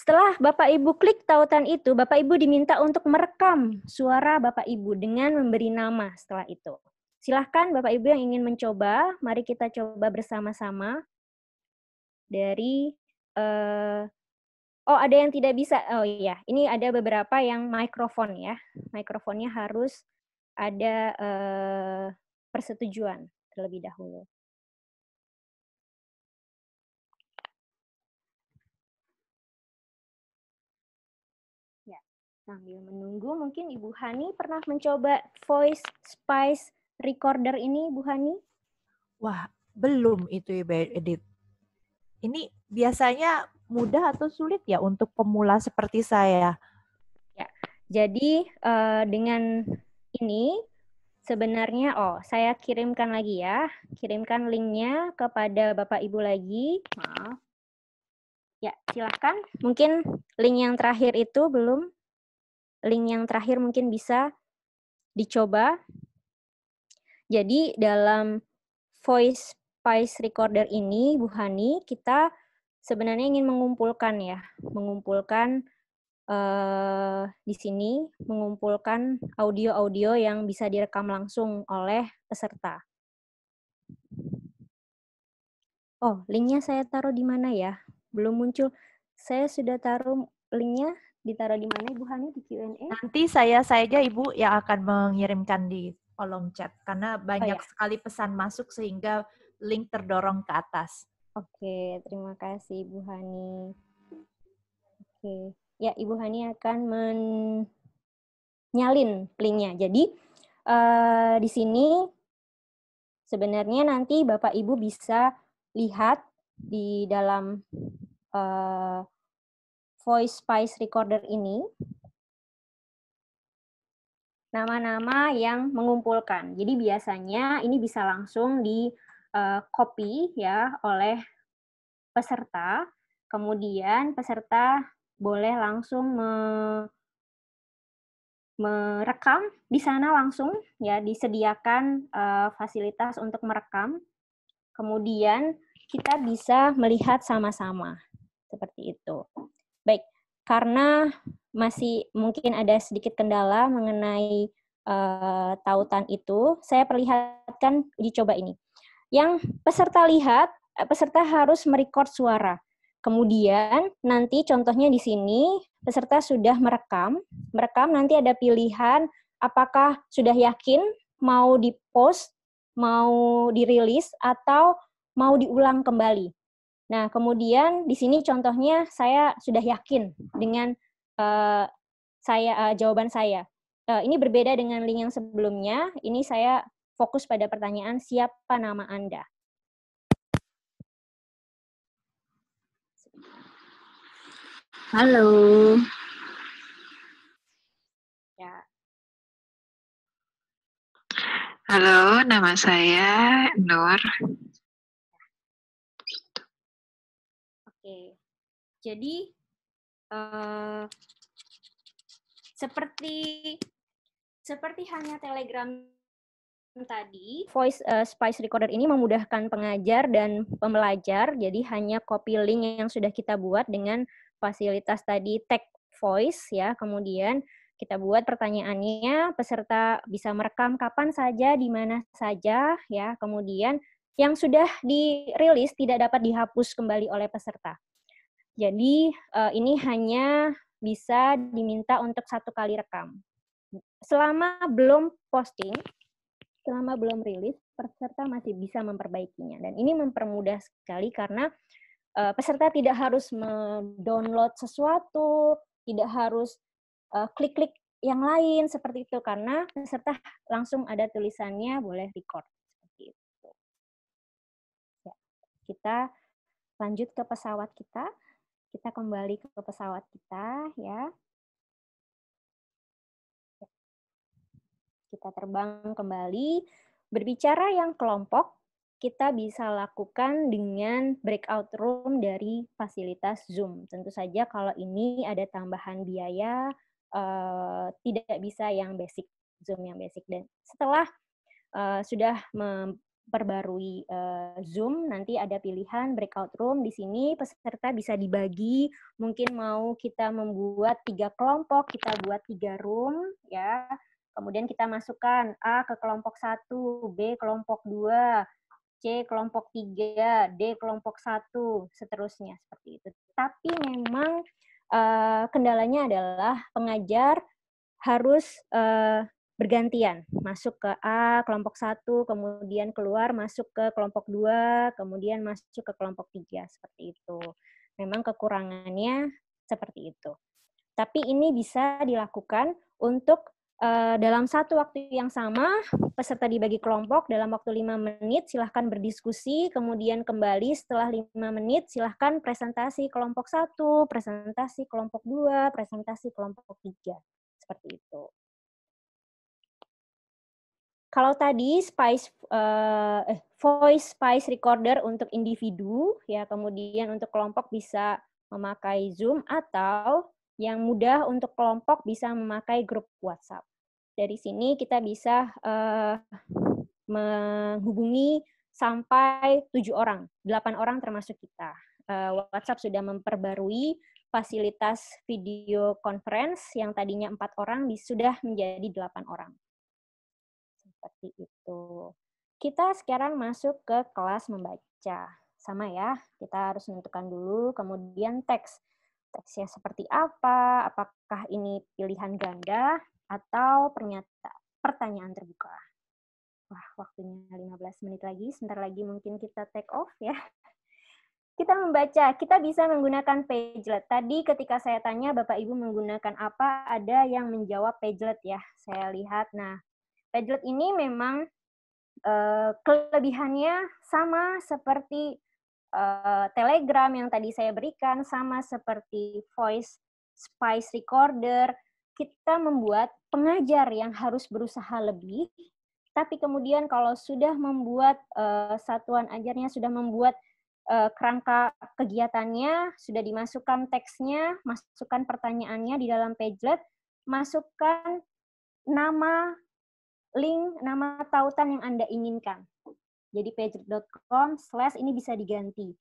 Setelah Bapak Ibu klik tautan itu, Bapak Ibu diminta untuk merekam suara Bapak Ibu dengan memberi nama setelah itu. Silahkan Bapak Ibu yang ingin mencoba, mari kita coba bersama-sama dari uh, oh ada yang tidak bisa. Oh iya, ini ada beberapa yang mikrofon ya. Mikrofonnya harus ada uh, persetujuan terlebih dahulu. Sambil menunggu, mungkin Ibu Hani pernah mencoba voice spice recorder ini, Ibu Hani? Wah, belum itu Ibu edit. Ini biasanya mudah atau sulit ya untuk pemula seperti saya? Ya, jadi uh, dengan ini sebenarnya, oh saya kirimkan lagi ya, kirimkan linknya kepada Bapak Ibu lagi. Maaf. Ya, silahkan. Mungkin link yang terakhir itu belum link yang terakhir mungkin bisa dicoba. Jadi dalam voice voice recorder ini, Bu Hani, kita sebenarnya ingin mengumpulkan ya, mengumpulkan uh, di sini, mengumpulkan audio-audio yang bisa direkam langsung oleh peserta. Oh, linknya saya taruh di mana ya? Belum muncul. Saya sudah taruh linknya ditaruh di mana Ibu Hani di Q&A? Nanti saya saja Ibu yang akan mengirimkan di kolom chat karena oh, banyak oh, ya? sekali pesan masuk sehingga link terdorong ke atas. Oke, terima kasih Ibu Hani. Oke, ya Ibu Hani akan menyalin linknya. Jadi uh, di sini sebenarnya nanti Bapak Ibu bisa lihat di dalam uh, voice spice recorder ini nama-nama yang mengumpulkan. Jadi biasanya ini bisa langsung di eh, copy ya oleh peserta. Kemudian peserta boleh langsung me merekam di sana langsung ya disediakan uh, fasilitas untuk merekam. Kemudian kita bisa melihat sama-sama seperti itu. Baik, karena masih mungkin ada sedikit kendala mengenai uh, tautan itu, saya perlihatkan uji coba ini. Yang peserta lihat, eh, peserta harus merekod suara. Kemudian nanti contohnya di sini peserta sudah merekam. Merekam nanti ada pilihan apakah sudah yakin mau di-post, mau dirilis atau mau diulang kembali. Nah, kemudian di sini contohnya saya sudah yakin dengan uh, saya uh, jawaban saya. Uh, ini berbeda dengan link yang sebelumnya. Ini saya fokus pada pertanyaan siapa nama Anda. Halo. Ya. Halo, nama saya Nur. Oke. Jadi uh, seperti seperti hanya Telegram tadi, voice uh, spice recorder ini memudahkan pengajar dan pembelajar. Jadi hanya copy link yang sudah kita buat dengan fasilitas tadi tag voice ya. Kemudian kita buat pertanyaannya, peserta bisa merekam kapan saja, di mana saja, ya. Kemudian yang sudah dirilis tidak dapat dihapus kembali oleh peserta. Jadi uh, ini hanya bisa diminta untuk satu kali rekam. Selama belum posting, selama belum rilis, peserta masih bisa memperbaikinya. Dan ini mempermudah sekali karena uh, peserta tidak harus mendownload sesuatu, tidak harus eh, klik-klik uh, yang lain seperti itu karena peserta langsung ada tulisannya boleh record. kita lanjut ke pesawat kita. Kita kembali ke pesawat kita ya. Kita terbang kembali. Berbicara yang kelompok, kita bisa lakukan dengan breakout room dari fasilitas Zoom. Tentu saja kalau ini ada tambahan biaya, eh, tidak bisa yang basic Zoom yang basic. Dan setelah eh, sudah perbarui uh, Zoom. Nanti ada pilihan breakout room di sini. Peserta bisa dibagi. Mungkin mau kita membuat tiga kelompok, kita buat tiga room, ya. Kemudian kita masukkan A ke kelompok satu, B kelompok dua, C kelompok tiga, D kelompok satu, seterusnya seperti itu. Tapi memang uh, kendalanya adalah pengajar harus uh, bergantian masuk ke A kelompok satu kemudian keluar masuk ke kelompok dua kemudian masuk ke kelompok tiga seperti itu. Memang kekurangannya seperti itu. Tapi ini bisa dilakukan untuk uh, dalam satu waktu yang sama peserta dibagi kelompok dalam waktu lima menit silahkan berdiskusi, kemudian kembali setelah lima menit silahkan presentasi kelompok satu presentasi kelompok dua presentasi kelompok tiga Seperti itu. Kalau tadi spice uh, voice spice recorder untuk individu ya, kemudian untuk kelompok bisa memakai Zoom atau yang mudah untuk kelompok bisa memakai grup WhatsApp. Dari sini kita bisa uh, menghubungi sampai tujuh orang, delapan orang termasuk kita. Uh, WhatsApp sudah memperbarui fasilitas video conference yang tadinya empat orang sudah menjadi delapan orang seperti itu. Kita sekarang masuk ke kelas membaca. Sama ya, kita harus menentukan dulu, kemudian teks. Teksnya seperti apa, apakah ini pilihan ganda atau pernyata, pertanyaan terbuka. Wah, waktunya 15 menit lagi, sebentar lagi mungkin kita take off ya kita membaca, kita bisa menggunakan Pagelet. Tadi ketika saya tanya Bapak Ibu menggunakan apa, ada yang menjawab Pagelet ya. Saya lihat, nah Padlet ini memang uh, kelebihannya sama seperti uh, Telegram yang tadi saya berikan, sama seperti Voice Spice Recorder. Kita membuat pengajar yang harus berusaha lebih, tapi kemudian kalau sudah membuat uh, satuan ajarnya, sudah membuat kerangka kegiatannya, sudah dimasukkan teksnya, masukkan pertanyaannya di dalam Padlet, masukkan nama link nama tautan yang Anda inginkan. Jadi page.com slash ini bisa diganti.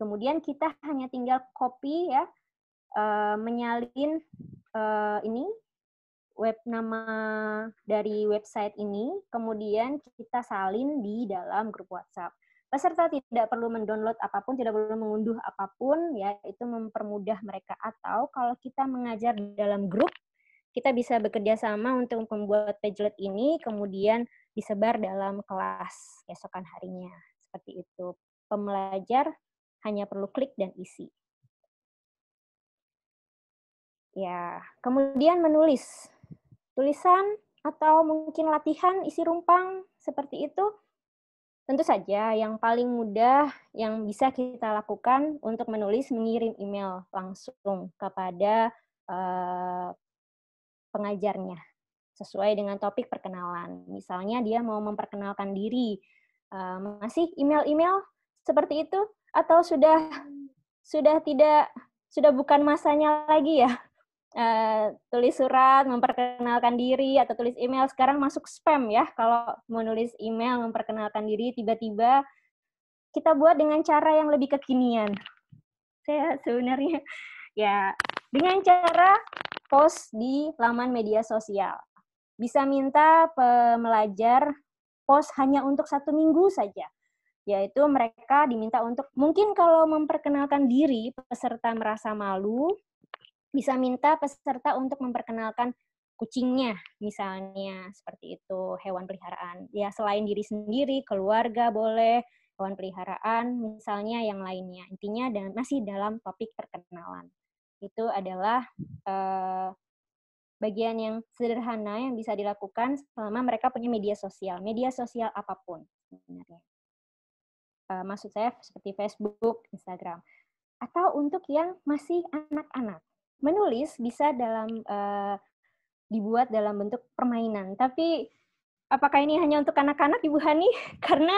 Kemudian kita hanya tinggal copy ya, uh, menyalin uh, ini web nama dari website ini, kemudian kita salin di dalam grup WhatsApp. Peserta tidak perlu mendownload apapun, tidak perlu mengunduh apapun, ya itu mempermudah mereka. Atau kalau kita mengajar dalam grup, kita bisa bekerja sama untuk membuat pagelet ini, kemudian disebar dalam kelas keesokan harinya. Seperti itu. Pembelajar hanya perlu klik dan isi. Ya, kemudian menulis tulisan atau mungkin latihan isi rumpang seperti itu. Tentu saja yang paling mudah yang bisa kita lakukan untuk menulis mengirim email langsung kepada eh, pengajarnya sesuai dengan topik perkenalan. Misalnya dia mau memperkenalkan diri, uh, masih email-email seperti itu atau sudah sudah tidak sudah bukan masanya lagi ya Uh, tulis surat, memperkenalkan diri, atau tulis email. Sekarang masuk spam ya, kalau menulis email, memperkenalkan diri, tiba-tiba kita buat dengan cara yang lebih kekinian. Saya sebenarnya ya dengan cara post di laman media sosial. Bisa minta pelajar post hanya untuk satu minggu saja, yaitu mereka diminta untuk mungkin kalau memperkenalkan diri peserta merasa malu, bisa minta peserta untuk memperkenalkan kucingnya misalnya seperti itu hewan peliharaan ya selain diri sendiri keluarga boleh hewan peliharaan misalnya yang lainnya intinya masih dalam topik perkenalan itu adalah uh, bagian yang sederhana yang bisa dilakukan selama mereka punya media sosial, media sosial apapun sebenarnya. Uh, maksud saya seperti Facebook, Instagram. Atau untuk yang masih anak-anak. Menulis bisa dalam uh, dibuat dalam bentuk permainan, tapi apakah ini hanya untuk anak-anak Ibu Hani? Karena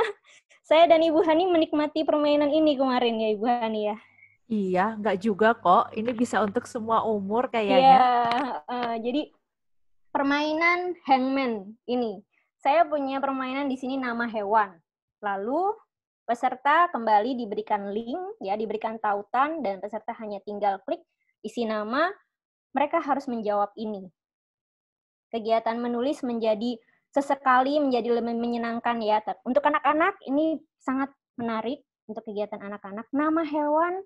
saya dan Ibu Hani menikmati permainan ini kemarin ya Ibu Hani ya. Iya, nggak juga kok. Ini bisa untuk semua umur kayaknya. Iya, uh, jadi permainan hangman ini. Saya punya permainan di sini nama hewan. Lalu peserta kembali diberikan link, ya diberikan tautan dan peserta hanya tinggal klik isi nama. Mereka harus menjawab ini. Kegiatan menulis menjadi sesekali menjadi lebih menyenangkan ya. Untuk anak-anak ini sangat menarik untuk kegiatan anak-anak. Nama hewan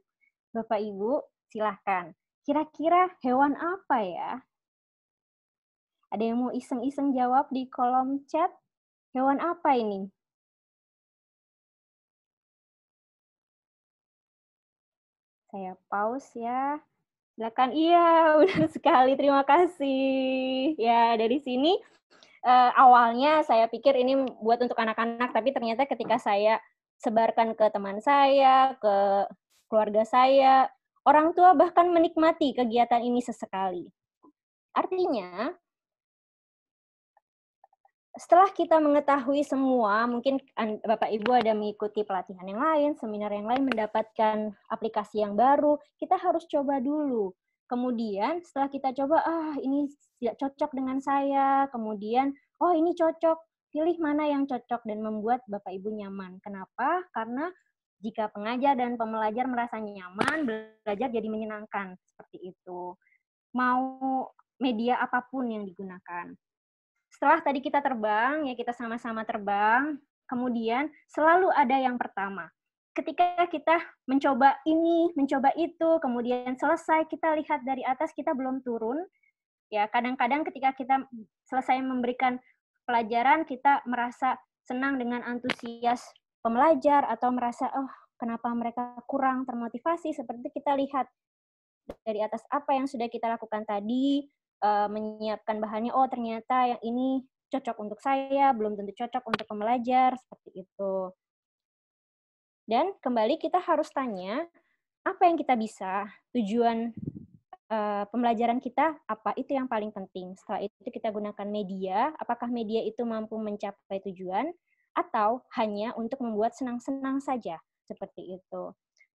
Bapak Ibu, silahkan. Kira-kira hewan apa ya? Ada yang mau iseng-iseng jawab di kolom chat? Hewan apa ini? Saya pause ya. Silakan. Iya, benar sekali. Terima kasih. Ya, dari sini eh, awalnya saya pikir ini buat untuk anak-anak, tapi ternyata ketika saya sebarkan ke teman saya, ke keluarga saya, orang tua bahkan menikmati kegiatan ini sesekali. Artinya, setelah kita mengetahui semua, mungkin Bapak Ibu ada mengikuti pelatihan yang lain, seminar yang lain, mendapatkan aplikasi yang baru, kita harus coba dulu. Kemudian setelah kita coba, ah ini tidak cocok dengan saya, kemudian oh ini cocok, pilih mana yang cocok dan membuat Bapak Ibu nyaman. Kenapa? Karena jika pengajar dan pembelajar merasa nyaman, belajar jadi menyenangkan seperti itu. Mau media apapun yang digunakan. Setelah tadi kita terbang, ya kita sama-sama terbang, kemudian selalu ada yang pertama. Ketika kita mencoba ini, mencoba itu, kemudian selesai kita lihat dari atas kita belum turun. Ya, kadang-kadang ketika kita selesai memberikan pelajaran kita merasa senang dengan antusias pembelajar atau merasa oh kenapa mereka kurang termotivasi seperti kita lihat dari atas apa yang sudah kita lakukan tadi uh, menyiapkan bahannya oh ternyata yang ini cocok untuk saya belum tentu cocok untuk pembelajar seperti itu dan kembali kita harus tanya apa yang kita bisa tujuan uh, pembelajaran kita apa itu yang paling penting setelah itu kita gunakan media apakah media itu mampu mencapai tujuan atau hanya untuk membuat senang-senang saja seperti itu.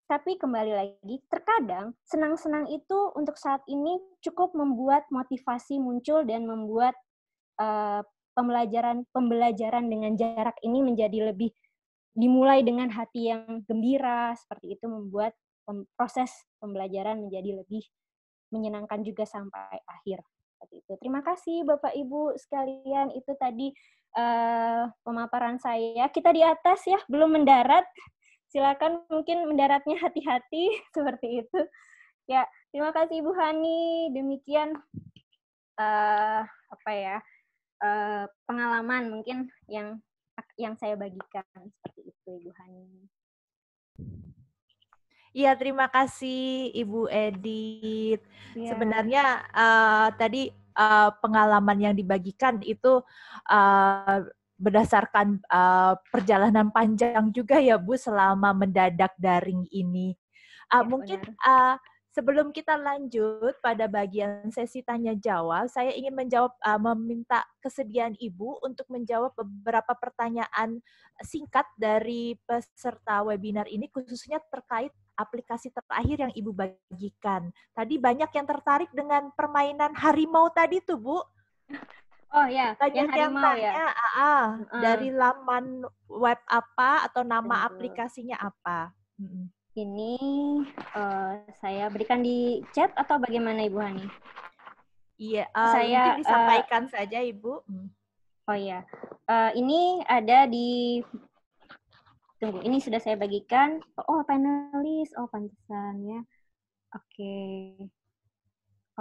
Tapi kembali lagi, terkadang senang-senang itu untuk saat ini cukup membuat motivasi muncul dan membuat uh, pembelajaran pembelajaran dengan jarak ini menjadi lebih dimulai dengan hati yang gembira seperti itu membuat proses pembelajaran menjadi lebih menyenangkan juga sampai akhir seperti itu. Terima kasih Bapak Ibu sekalian. Itu tadi uh, pemaparan saya. Kita di atas ya, belum mendarat. Silakan mungkin mendaratnya hati-hati seperti itu. Ya, terima kasih Ibu Hani. Demikian uh, apa ya? Uh, pengalaman mungkin yang yang saya bagikan seperti itu Ibu Hani. Iya, terima kasih Ibu Edit. Ya. Sebenarnya uh, tadi uh, pengalaman yang dibagikan itu uh, berdasarkan uh, perjalanan panjang juga ya Bu selama mendadak daring ini. Uh, ya, mungkin uh, Sebelum kita lanjut pada bagian sesi tanya jawab, saya ingin menjawab uh, meminta kesediaan Ibu untuk menjawab beberapa pertanyaan singkat dari peserta webinar ini khususnya terkait aplikasi terakhir yang Ibu bagikan. Tadi banyak yang tertarik dengan permainan harimau tadi tuh, Bu. Oh ya, ya banyak yang harimau ya. tanya, ya. Ah, ah, uh. dari laman web apa atau nama aplikasinya apa? -hmm ini uh, saya berikan di chat atau bagaimana Ibu Hani? Iya, uh, saya eh, disampaikan uh, saja Ibu. Hmm. Oh iya, uh, ini ada di tunggu ini sudah saya bagikan. Oh panelis, oh pantesan ya. Oke, okay.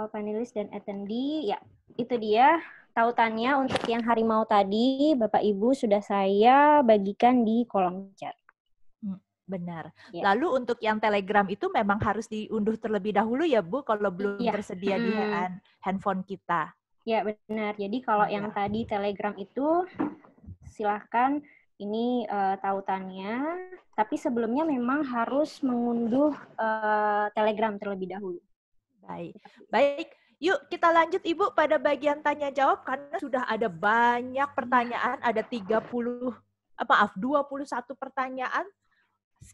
oh panelis dan attendee, ya itu dia tautannya untuk yang harimau tadi Bapak Ibu sudah saya bagikan di kolom chat. Benar. Ya. Lalu untuk yang Telegram itu memang harus diunduh terlebih dahulu ya Bu kalau iya. belum ya. tersedia hmm. di handphone kita. Ya benar. Jadi kalau ya. yang iya. tadi Telegram itu silahkan ini uh, tautannya. Tapi sebelumnya memang harus mengunduh uh, Telegram terlebih dahulu. Baik, baik. Yuk kita lanjut Ibu pada bagian tanya jawab karena sudah ada banyak iya. pertanyaan, ada 30 eh, maaf 21 pertanyaan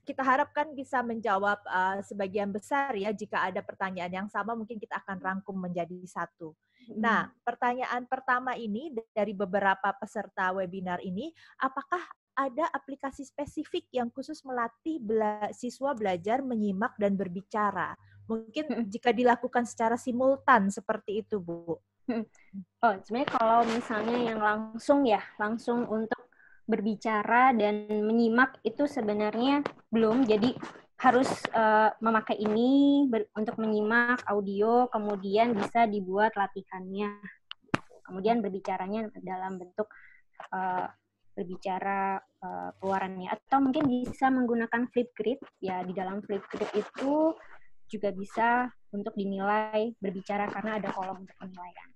kita harapkan bisa menjawab uh, sebagian besar ya jika ada pertanyaan yang sama mungkin kita akan hmm. rangkum menjadi satu. Nah, hmm. pertanyaan pertama ini dari beberapa peserta webinar ini, apakah ada aplikasi spesifik yang khusus melatih bela siswa belajar menyimak dan berbicara? Mungkin hmm. jika dilakukan secara simultan seperti itu, Bu. Oh, sebenarnya kalau misalnya yang langsung ya, langsung untuk berbicara dan menyimak itu sebenarnya belum. Jadi harus uh, memakai ini untuk menyimak audio, kemudian bisa dibuat latihannya. Kemudian berbicaranya dalam bentuk uh, berbicara uh, keluarannya atau mungkin bisa menggunakan Flipgrid. Ya, di dalam Flipgrid itu juga bisa untuk dinilai berbicara karena ada kolom untuk penilaian.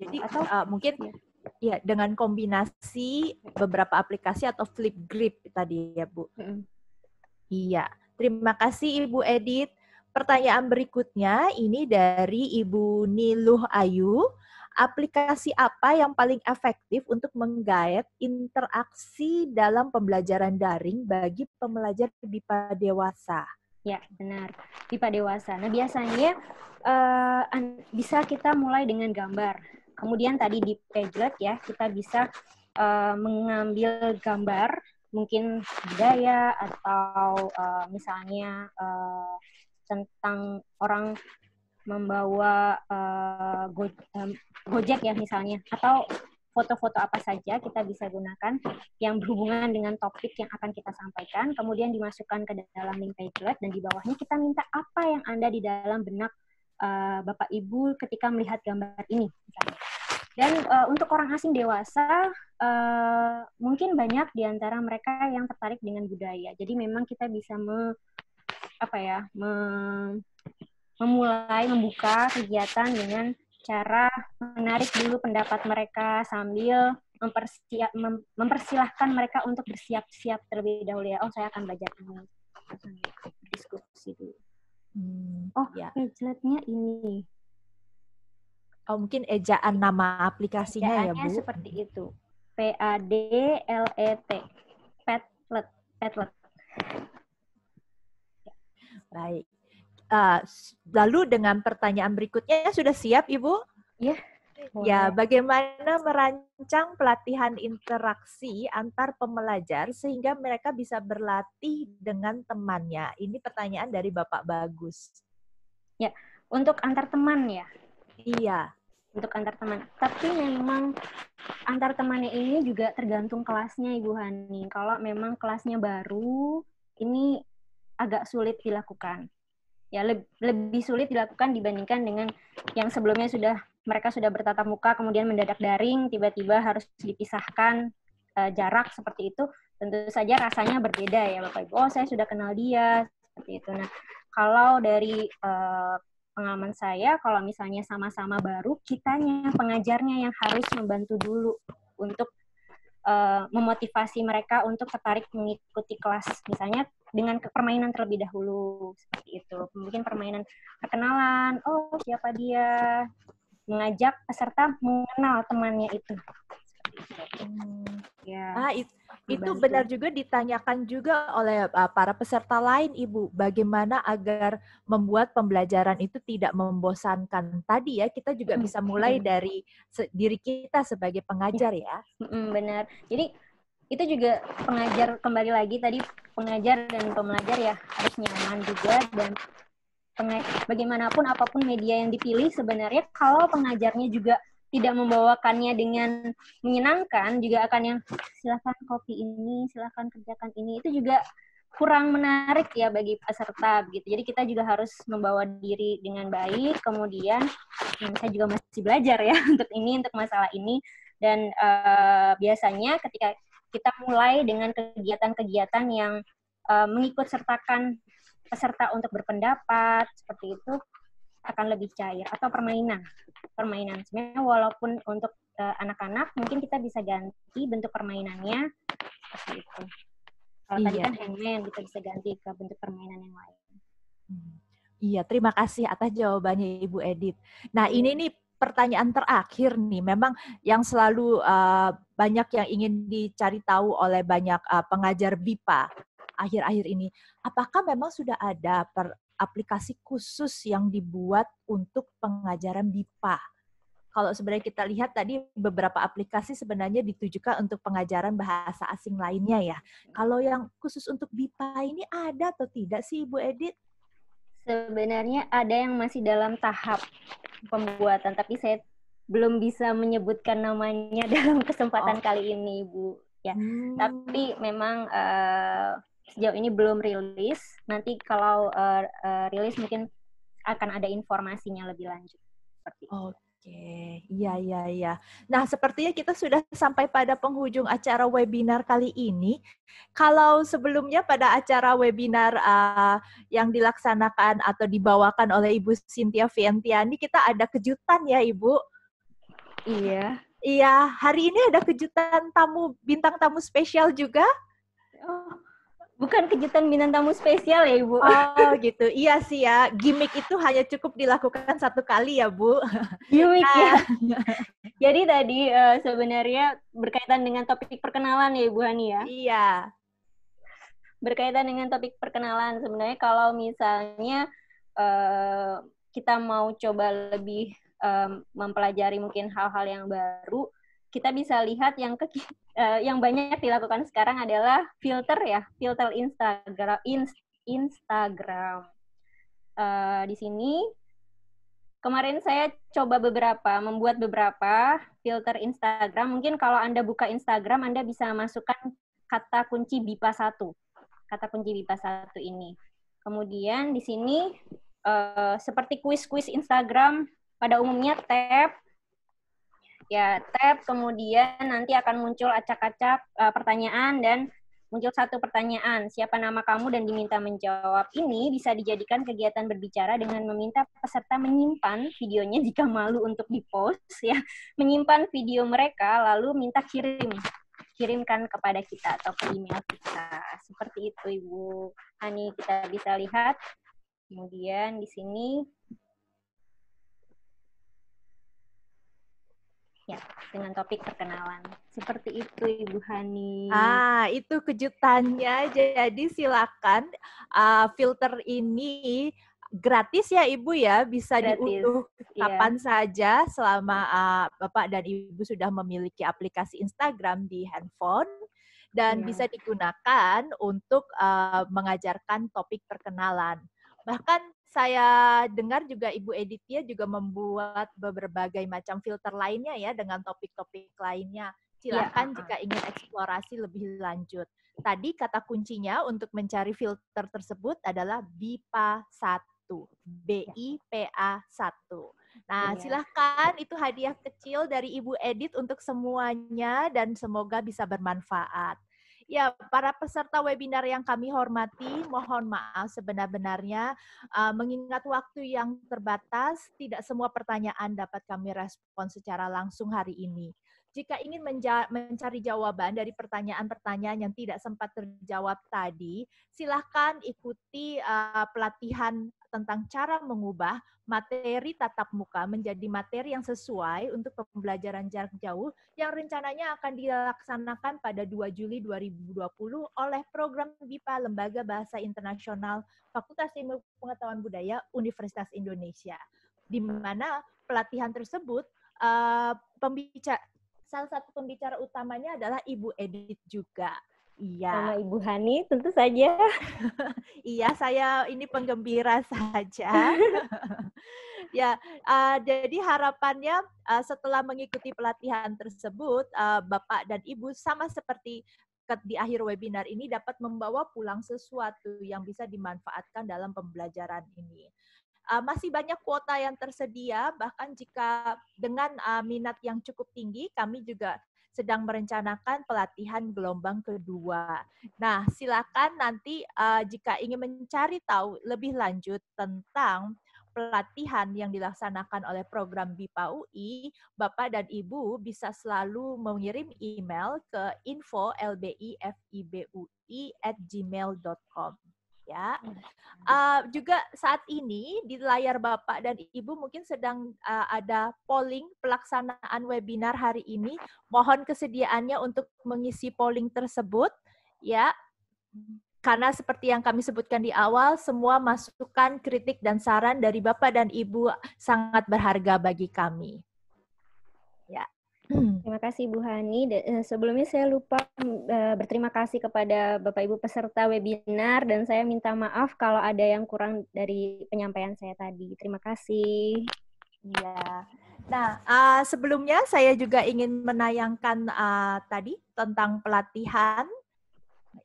Jadi atau uh, mungkin iya. Ya, dengan kombinasi beberapa aplikasi atau flip grip tadi ya, Bu. Mm. Iya. Terima kasih Ibu Edit. Pertanyaan berikutnya ini dari Ibu Niluh Ayu. Aplikasi apa yang paling efektif untuk menggait interaksi dalam pembelajaran daring bagi pembelajar di dewasa? Ya, benar. Di dewasa. Nah, biasanya uh, bisa kita mulai dengan gambar Kemudian tadi di pagelet ya, kita bisa uh, mengambil gambar mungkin budaya atau uh, misalnya uh, tentang orang membawa uh, go, um, gojek ya misalnya atau foto-foto apa saja kita bisa gunakan yang berhubungan dengan topik yang akan kita sampaikan kemudian dimasukkan ke dalam link Padlet dan di bawahnya kita minta apa yang ada di dalam benak uh, Bapak Ibu ketika melihat gambar ini misalnya. Dan uh, untuk orang asing dewasa, uh, mungkin banyak di antara mereka yang tertarik dengan budaya. Jadi memang kita bisa me, apa ya, me, memulai membuka kegiatan dengan cara menarik dulu pendapat mereka sambil mempersiap, mem, mempersilahkan mereka untuk bersiap-siap terlebih dahulu ya. Oh, saya akan belajar ini. Diskusi dulu. Hmm, oh, ya. ini. Oh, mungkin ejaan nama aplikasinya ya, Ejaannya ya, Bu. seperti itu. P A D L E T. Padlet, petlet. Baik. Uh, lalu dengan pertanyaan berikutnya sudah siap, Ibu? Ya. Yeah. Ya, bagaimana merancang pelatihan interaksi antar pemelajar sehingga mereka bisa berlatih dengan temannya? Ini pertanyaan dari Bapak Bagus. Ya, untuk antar teman ya. Iya, untuk antar teman. Tapi memang antar temannya ini juga tergantung kelasnya Ibu Hani. Kalau memang kelasnya baru, ini agak sulit dilakukan. Ya, le lebih sulit dilakukan dibandingkan dengan yang sebelumnya sudah mereka sudah bertatap muka kemudian mendadak daring, tiba-tiba harus dipisahkan e, jarak seperti itu. Tentu saja rasanya berbeda ya Bapak Ibu. Oh, saya sudah kenal dia seperti itu. Nah, kalau dari e, pengalaman saya kalau misalnya sama-sama baru kitanya pengajarnya yang harus membantu dulu untuk uh, memotivasi mereka untuk tertarik mengikuti kelas misalnya dengan permainan terlebih dahulu seperti itu mungkin permainan perkenalan oh siapa dia mengajak peserta mengenal temannya itu Hmm. Yeah. Ah, it, itu benar juga ditanyakan juga oleh uh, para peserta lain, Ibu. Bagaimana agar membuat pembelajaran itu tidak membosankan? Tadi ya, kita juga hmm. bisa mulai hmm. dari diri kita sebagai pengajar ya. Hmm, benar. Jadi itu juga pengajar kembali lagi tadi pengajar dan pembelajar ya harus nyaman juga dan bagaimanapun apapun media yang dipilih sebenarnya kalau pengajarnya juga tidak membawakannya dengan menyenangkan juga akan yang silahkan kopi ini silahkan kerjakan ini itu juga kurang menarik ya bagi peserta gitu jadi kita juga harus membawa diri dengan baik kemudian hmm, saya juga masih belajar ya untuk ini untuk masalah ini dan uh, biasanya ketika kita mulai dengan kegiatan-kegiatan yang uh, mengikut sertakan peserta untuk berpendapat seperti itu akan lebih cair atau permainan permainan sebenarnya walaupun untuk eh, anak-anak uh, mungkin kita bisa ganti bentuk permainannya seperti itu kalau iya. tadi kan hangman kita bisa ganti ke bentuk permainan yang lain hmm. iya terima kasih atas jawabannya ibu Edit nah ini iya. nih pertanyaan terakhir nih, memang yang selalu uh, banyak yang ingin dicari tahu oleh banyak uh, pengajar BIPA akhir-akhir ini, apakah memang sudah ada per, aplikasi khusus yang dibuat untuk pengajaran BIPA. Kalau sebenarnya kita lihat tadi beberapa aplikasi sebenarnya ditujukan untuk pengajaran bahasa asing lainnya ya. Hmm. Kalau yang khusus untuk BIPA ini ada atau tidak sih Ibu Edit? Sebenarnya ada yang masih dalam tahap pembuatan, tapi saya belum bisa menyebutkan namanya dalam kesempatan oh. kali ini, Bu. Ya, hmm. tapi memang uh, sejauh ini belum rilis. Nanti kalau uh, uh, rilis mungkin akan ada informasinya lebih lanjut. Oke, okay. iya iya iya. Nah, sepertinya kita sudah sampai pada penghujung acara webinar kali ini. Kalau sebelumnya pada acara webinar uh, yang dilaksanakan atau dibawakan oleh Ibu Cynthia Fientiani, kita ada kejutan ya, Ibu. Iya. Iya, hari ini ada kejutan tamu bintang tamu spesial juga. Oh, bukan kejutan bintang tamu spesial ya ibu oh gitu iya sih ya gimmick itu hanya cukup dilakukan satu kali ya bu gimmick ya nah. jadi tadi uh, sebenarnya berkaitan dengan topik perkenalan ya ibu Hani ya iya berkaitan dengan topik perkenalan sebenarnya kalau misalnya uh, kita mau coba lebih um, mempelajari mungkin hal-hal yang baru kita bisa lihat yang ke, uh, yang banyak dilakukan sekarang adalah filter ya, filter Instagram Instagram. Uh, eh, di sini kemarin saya coba beberapa, membuat beberapa filter Instagram. Mungkin kalau Anda buka Instagram Anda bisa masukkan kata kunci BIPA satu Kata kunci BIPA satu ini. Kemudian di sini uh, seperti kuis-kuis Instagram pada umumnya tab ya tab, kemudian nanti akan muncul acak-acak uh, pertanyaan dan muncul satu pertanyaan, siapa nama kamu dan diminta menjawab. Ini bisa dijadikan kegiatan berbicara dengan meminta peserta menyimpan videonya jika malu untuk dipost ya, menyimpan video mereka lalu minta kirim kirimkan kepada kita atau ke email kita. Seperti itu Ibu Ani kita bisa lihat. Kemudian di sini Ya, dengan topik perkenalan. Seperti itu Ibu Hani. Ah, itu kejutannya. Jadi silakan uh, filter ini gratis ya Ibu ya, bisa diunduh iya. kapan iya. saja selama uh, Bapak dan Ibu sudah memiliki aplikasi Instagram di handphone dan iya. bisa digunakan untuk uh, mengajarkan topik perkenalan. Bahkan saya dengar juga Ibu Editia juga membuat berbagai macam filter lainnya ya dengan topik-topik lainnya. Iya. Silakan ya. jika ingin eksplorasi lebih lanjut. Tadi kata kuncinya untuk mencari filter tersebut adalah BIPA1. a 1 Nah, iya. silahkan itu hadiah kecil dari Ibu Edit untuk semuanya dan semoga bisa bermanfaat. Ya, para peserta webinar yang kami hormati, mohon maaf sebenar-benarnya uh, mengingat waktu yang terbatas, tidak semua pertanyaan dapat kami respon secara langsung hari ini jika ingin mencari jawaban dari pertanyaan-pertanyaan yang tidak sempat terjawab tadi, silahkan ikuti uh, pelatihan tentang cara mengubah materi tatap muka menjadi materi yang sesuai untuk pembelajaran jarak jauh yang rencananya akan dilaksanakan pada 2 Juli 2020 oleh program BIPA Lembaga Bahasa Internasional Fakultas Ilmu Pengetahuan Budaya Universitas Indonesia. Di mana pelatihan tersebut eh, pembicara salah satu pembicara utamanya adalah Ibu Edith juga. Iya. Sama Ibu Hani tentu saja. iya, saya ini penggembira saja. ya, uh, jadi harapannya uh, setelah mengikuti pelatihan tersebut, uh, Bapak dan Ibu sama seperti di akhir webinar ini dapat membawa pulang sesuatu yang bisa dimanfaatkan dalam pembelajaran ini uh, masih banyak kuota yang tersedia bahkan jika dengan uh, minat yang cukup tinggi kami juga sedang merencanakan pelatihan gelombang kedua. Nah, silakan nanti uh, jika ingin mencari tahu lebih lanjut tentang pelatihan yang dilaksanakan oleh program BIPA UI, Bapak dan Ibu bisa selalu mengirim email ke info lbifibui at gmail.com ya. Uh, juga saat ini di layar Bapak dan Ibu mungkin sedang uh, ada polling pelaksanaan webinar hari ini. Mohon kesediaannya untuk mengisi polling tersebut ya. Karena seperti yang kami sebutkan di awal, semua masukan, kritik dan saran dari Bapak dan Ibu sangat berharga bagi kami. Hmm. Terima kasih Bu Hani. Eh, sebelumnya saya lupa mm, eh, berterima kasih kepada Bapak Ibu peserta webinar dan saya minta maaf kalau ada yang kurang dari penyampaian saya tadi. Terima kasih. Iya. Nah, uh, sebelumnya saya juga ingin menayangkan uh, tadi tentang pelatihan.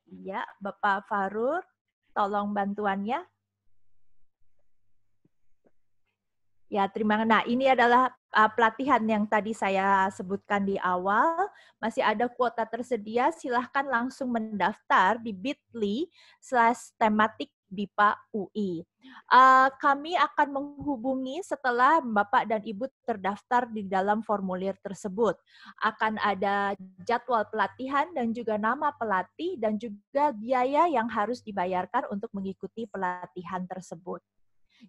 Iya, Bapak Farur, tolong bantuannya. Ya, terima kasih. Nah, ini adalah uh, pelatihan yang tadi saya sebutkan di awal, masih ada kuota tersedia, silahkan langsung mendaftar di bit.ly slash tematik BIPA UI. Uh, ah, kami akan menghubungi setelah Bapak dan Ibu terdaftar di dalam formulir tersebut. Akan ada jadwal pelatihan dan juga nama pelatih dan juga biaya yang harus dibayarkan untuk mengikuti pelatihan tersebut.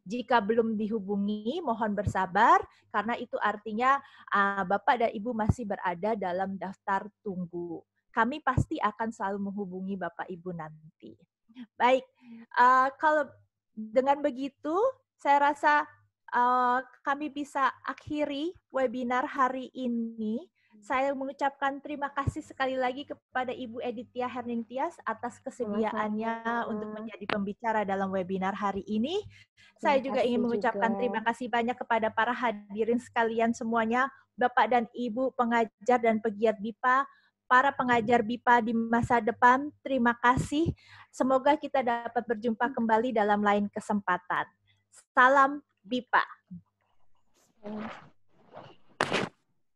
Jika belum dihubungi, mohon bersabar karena itu artinya uh, Bapak dan Ibu masih berada dalam daftar tunggu. Kami pasti akan selalu menghubungi Bapak Ibu nanti. Baik, uh, kalau dengan begitu saya rasa uh, kami bisa akhiri webinar hari ini. Saya mengucapkan terima kasih sekali lagi kepada Ibu Editia Hernintias atas kesediaannya untuk menjadi pembicara dalam webinar hari ini. Terima Saya juga ingin mengucapkan juga. terima kasih banyak kepada para hadirin sekalian semuanya, Bapak dan Ibu pengajar dan pegiat BIPA, para pengajar BIPA di masa depan. Terima kasih. Semoga kita dapat berjumpa kembali dalam lain kesempatan. Salam BIPA.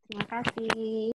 Terima kasih.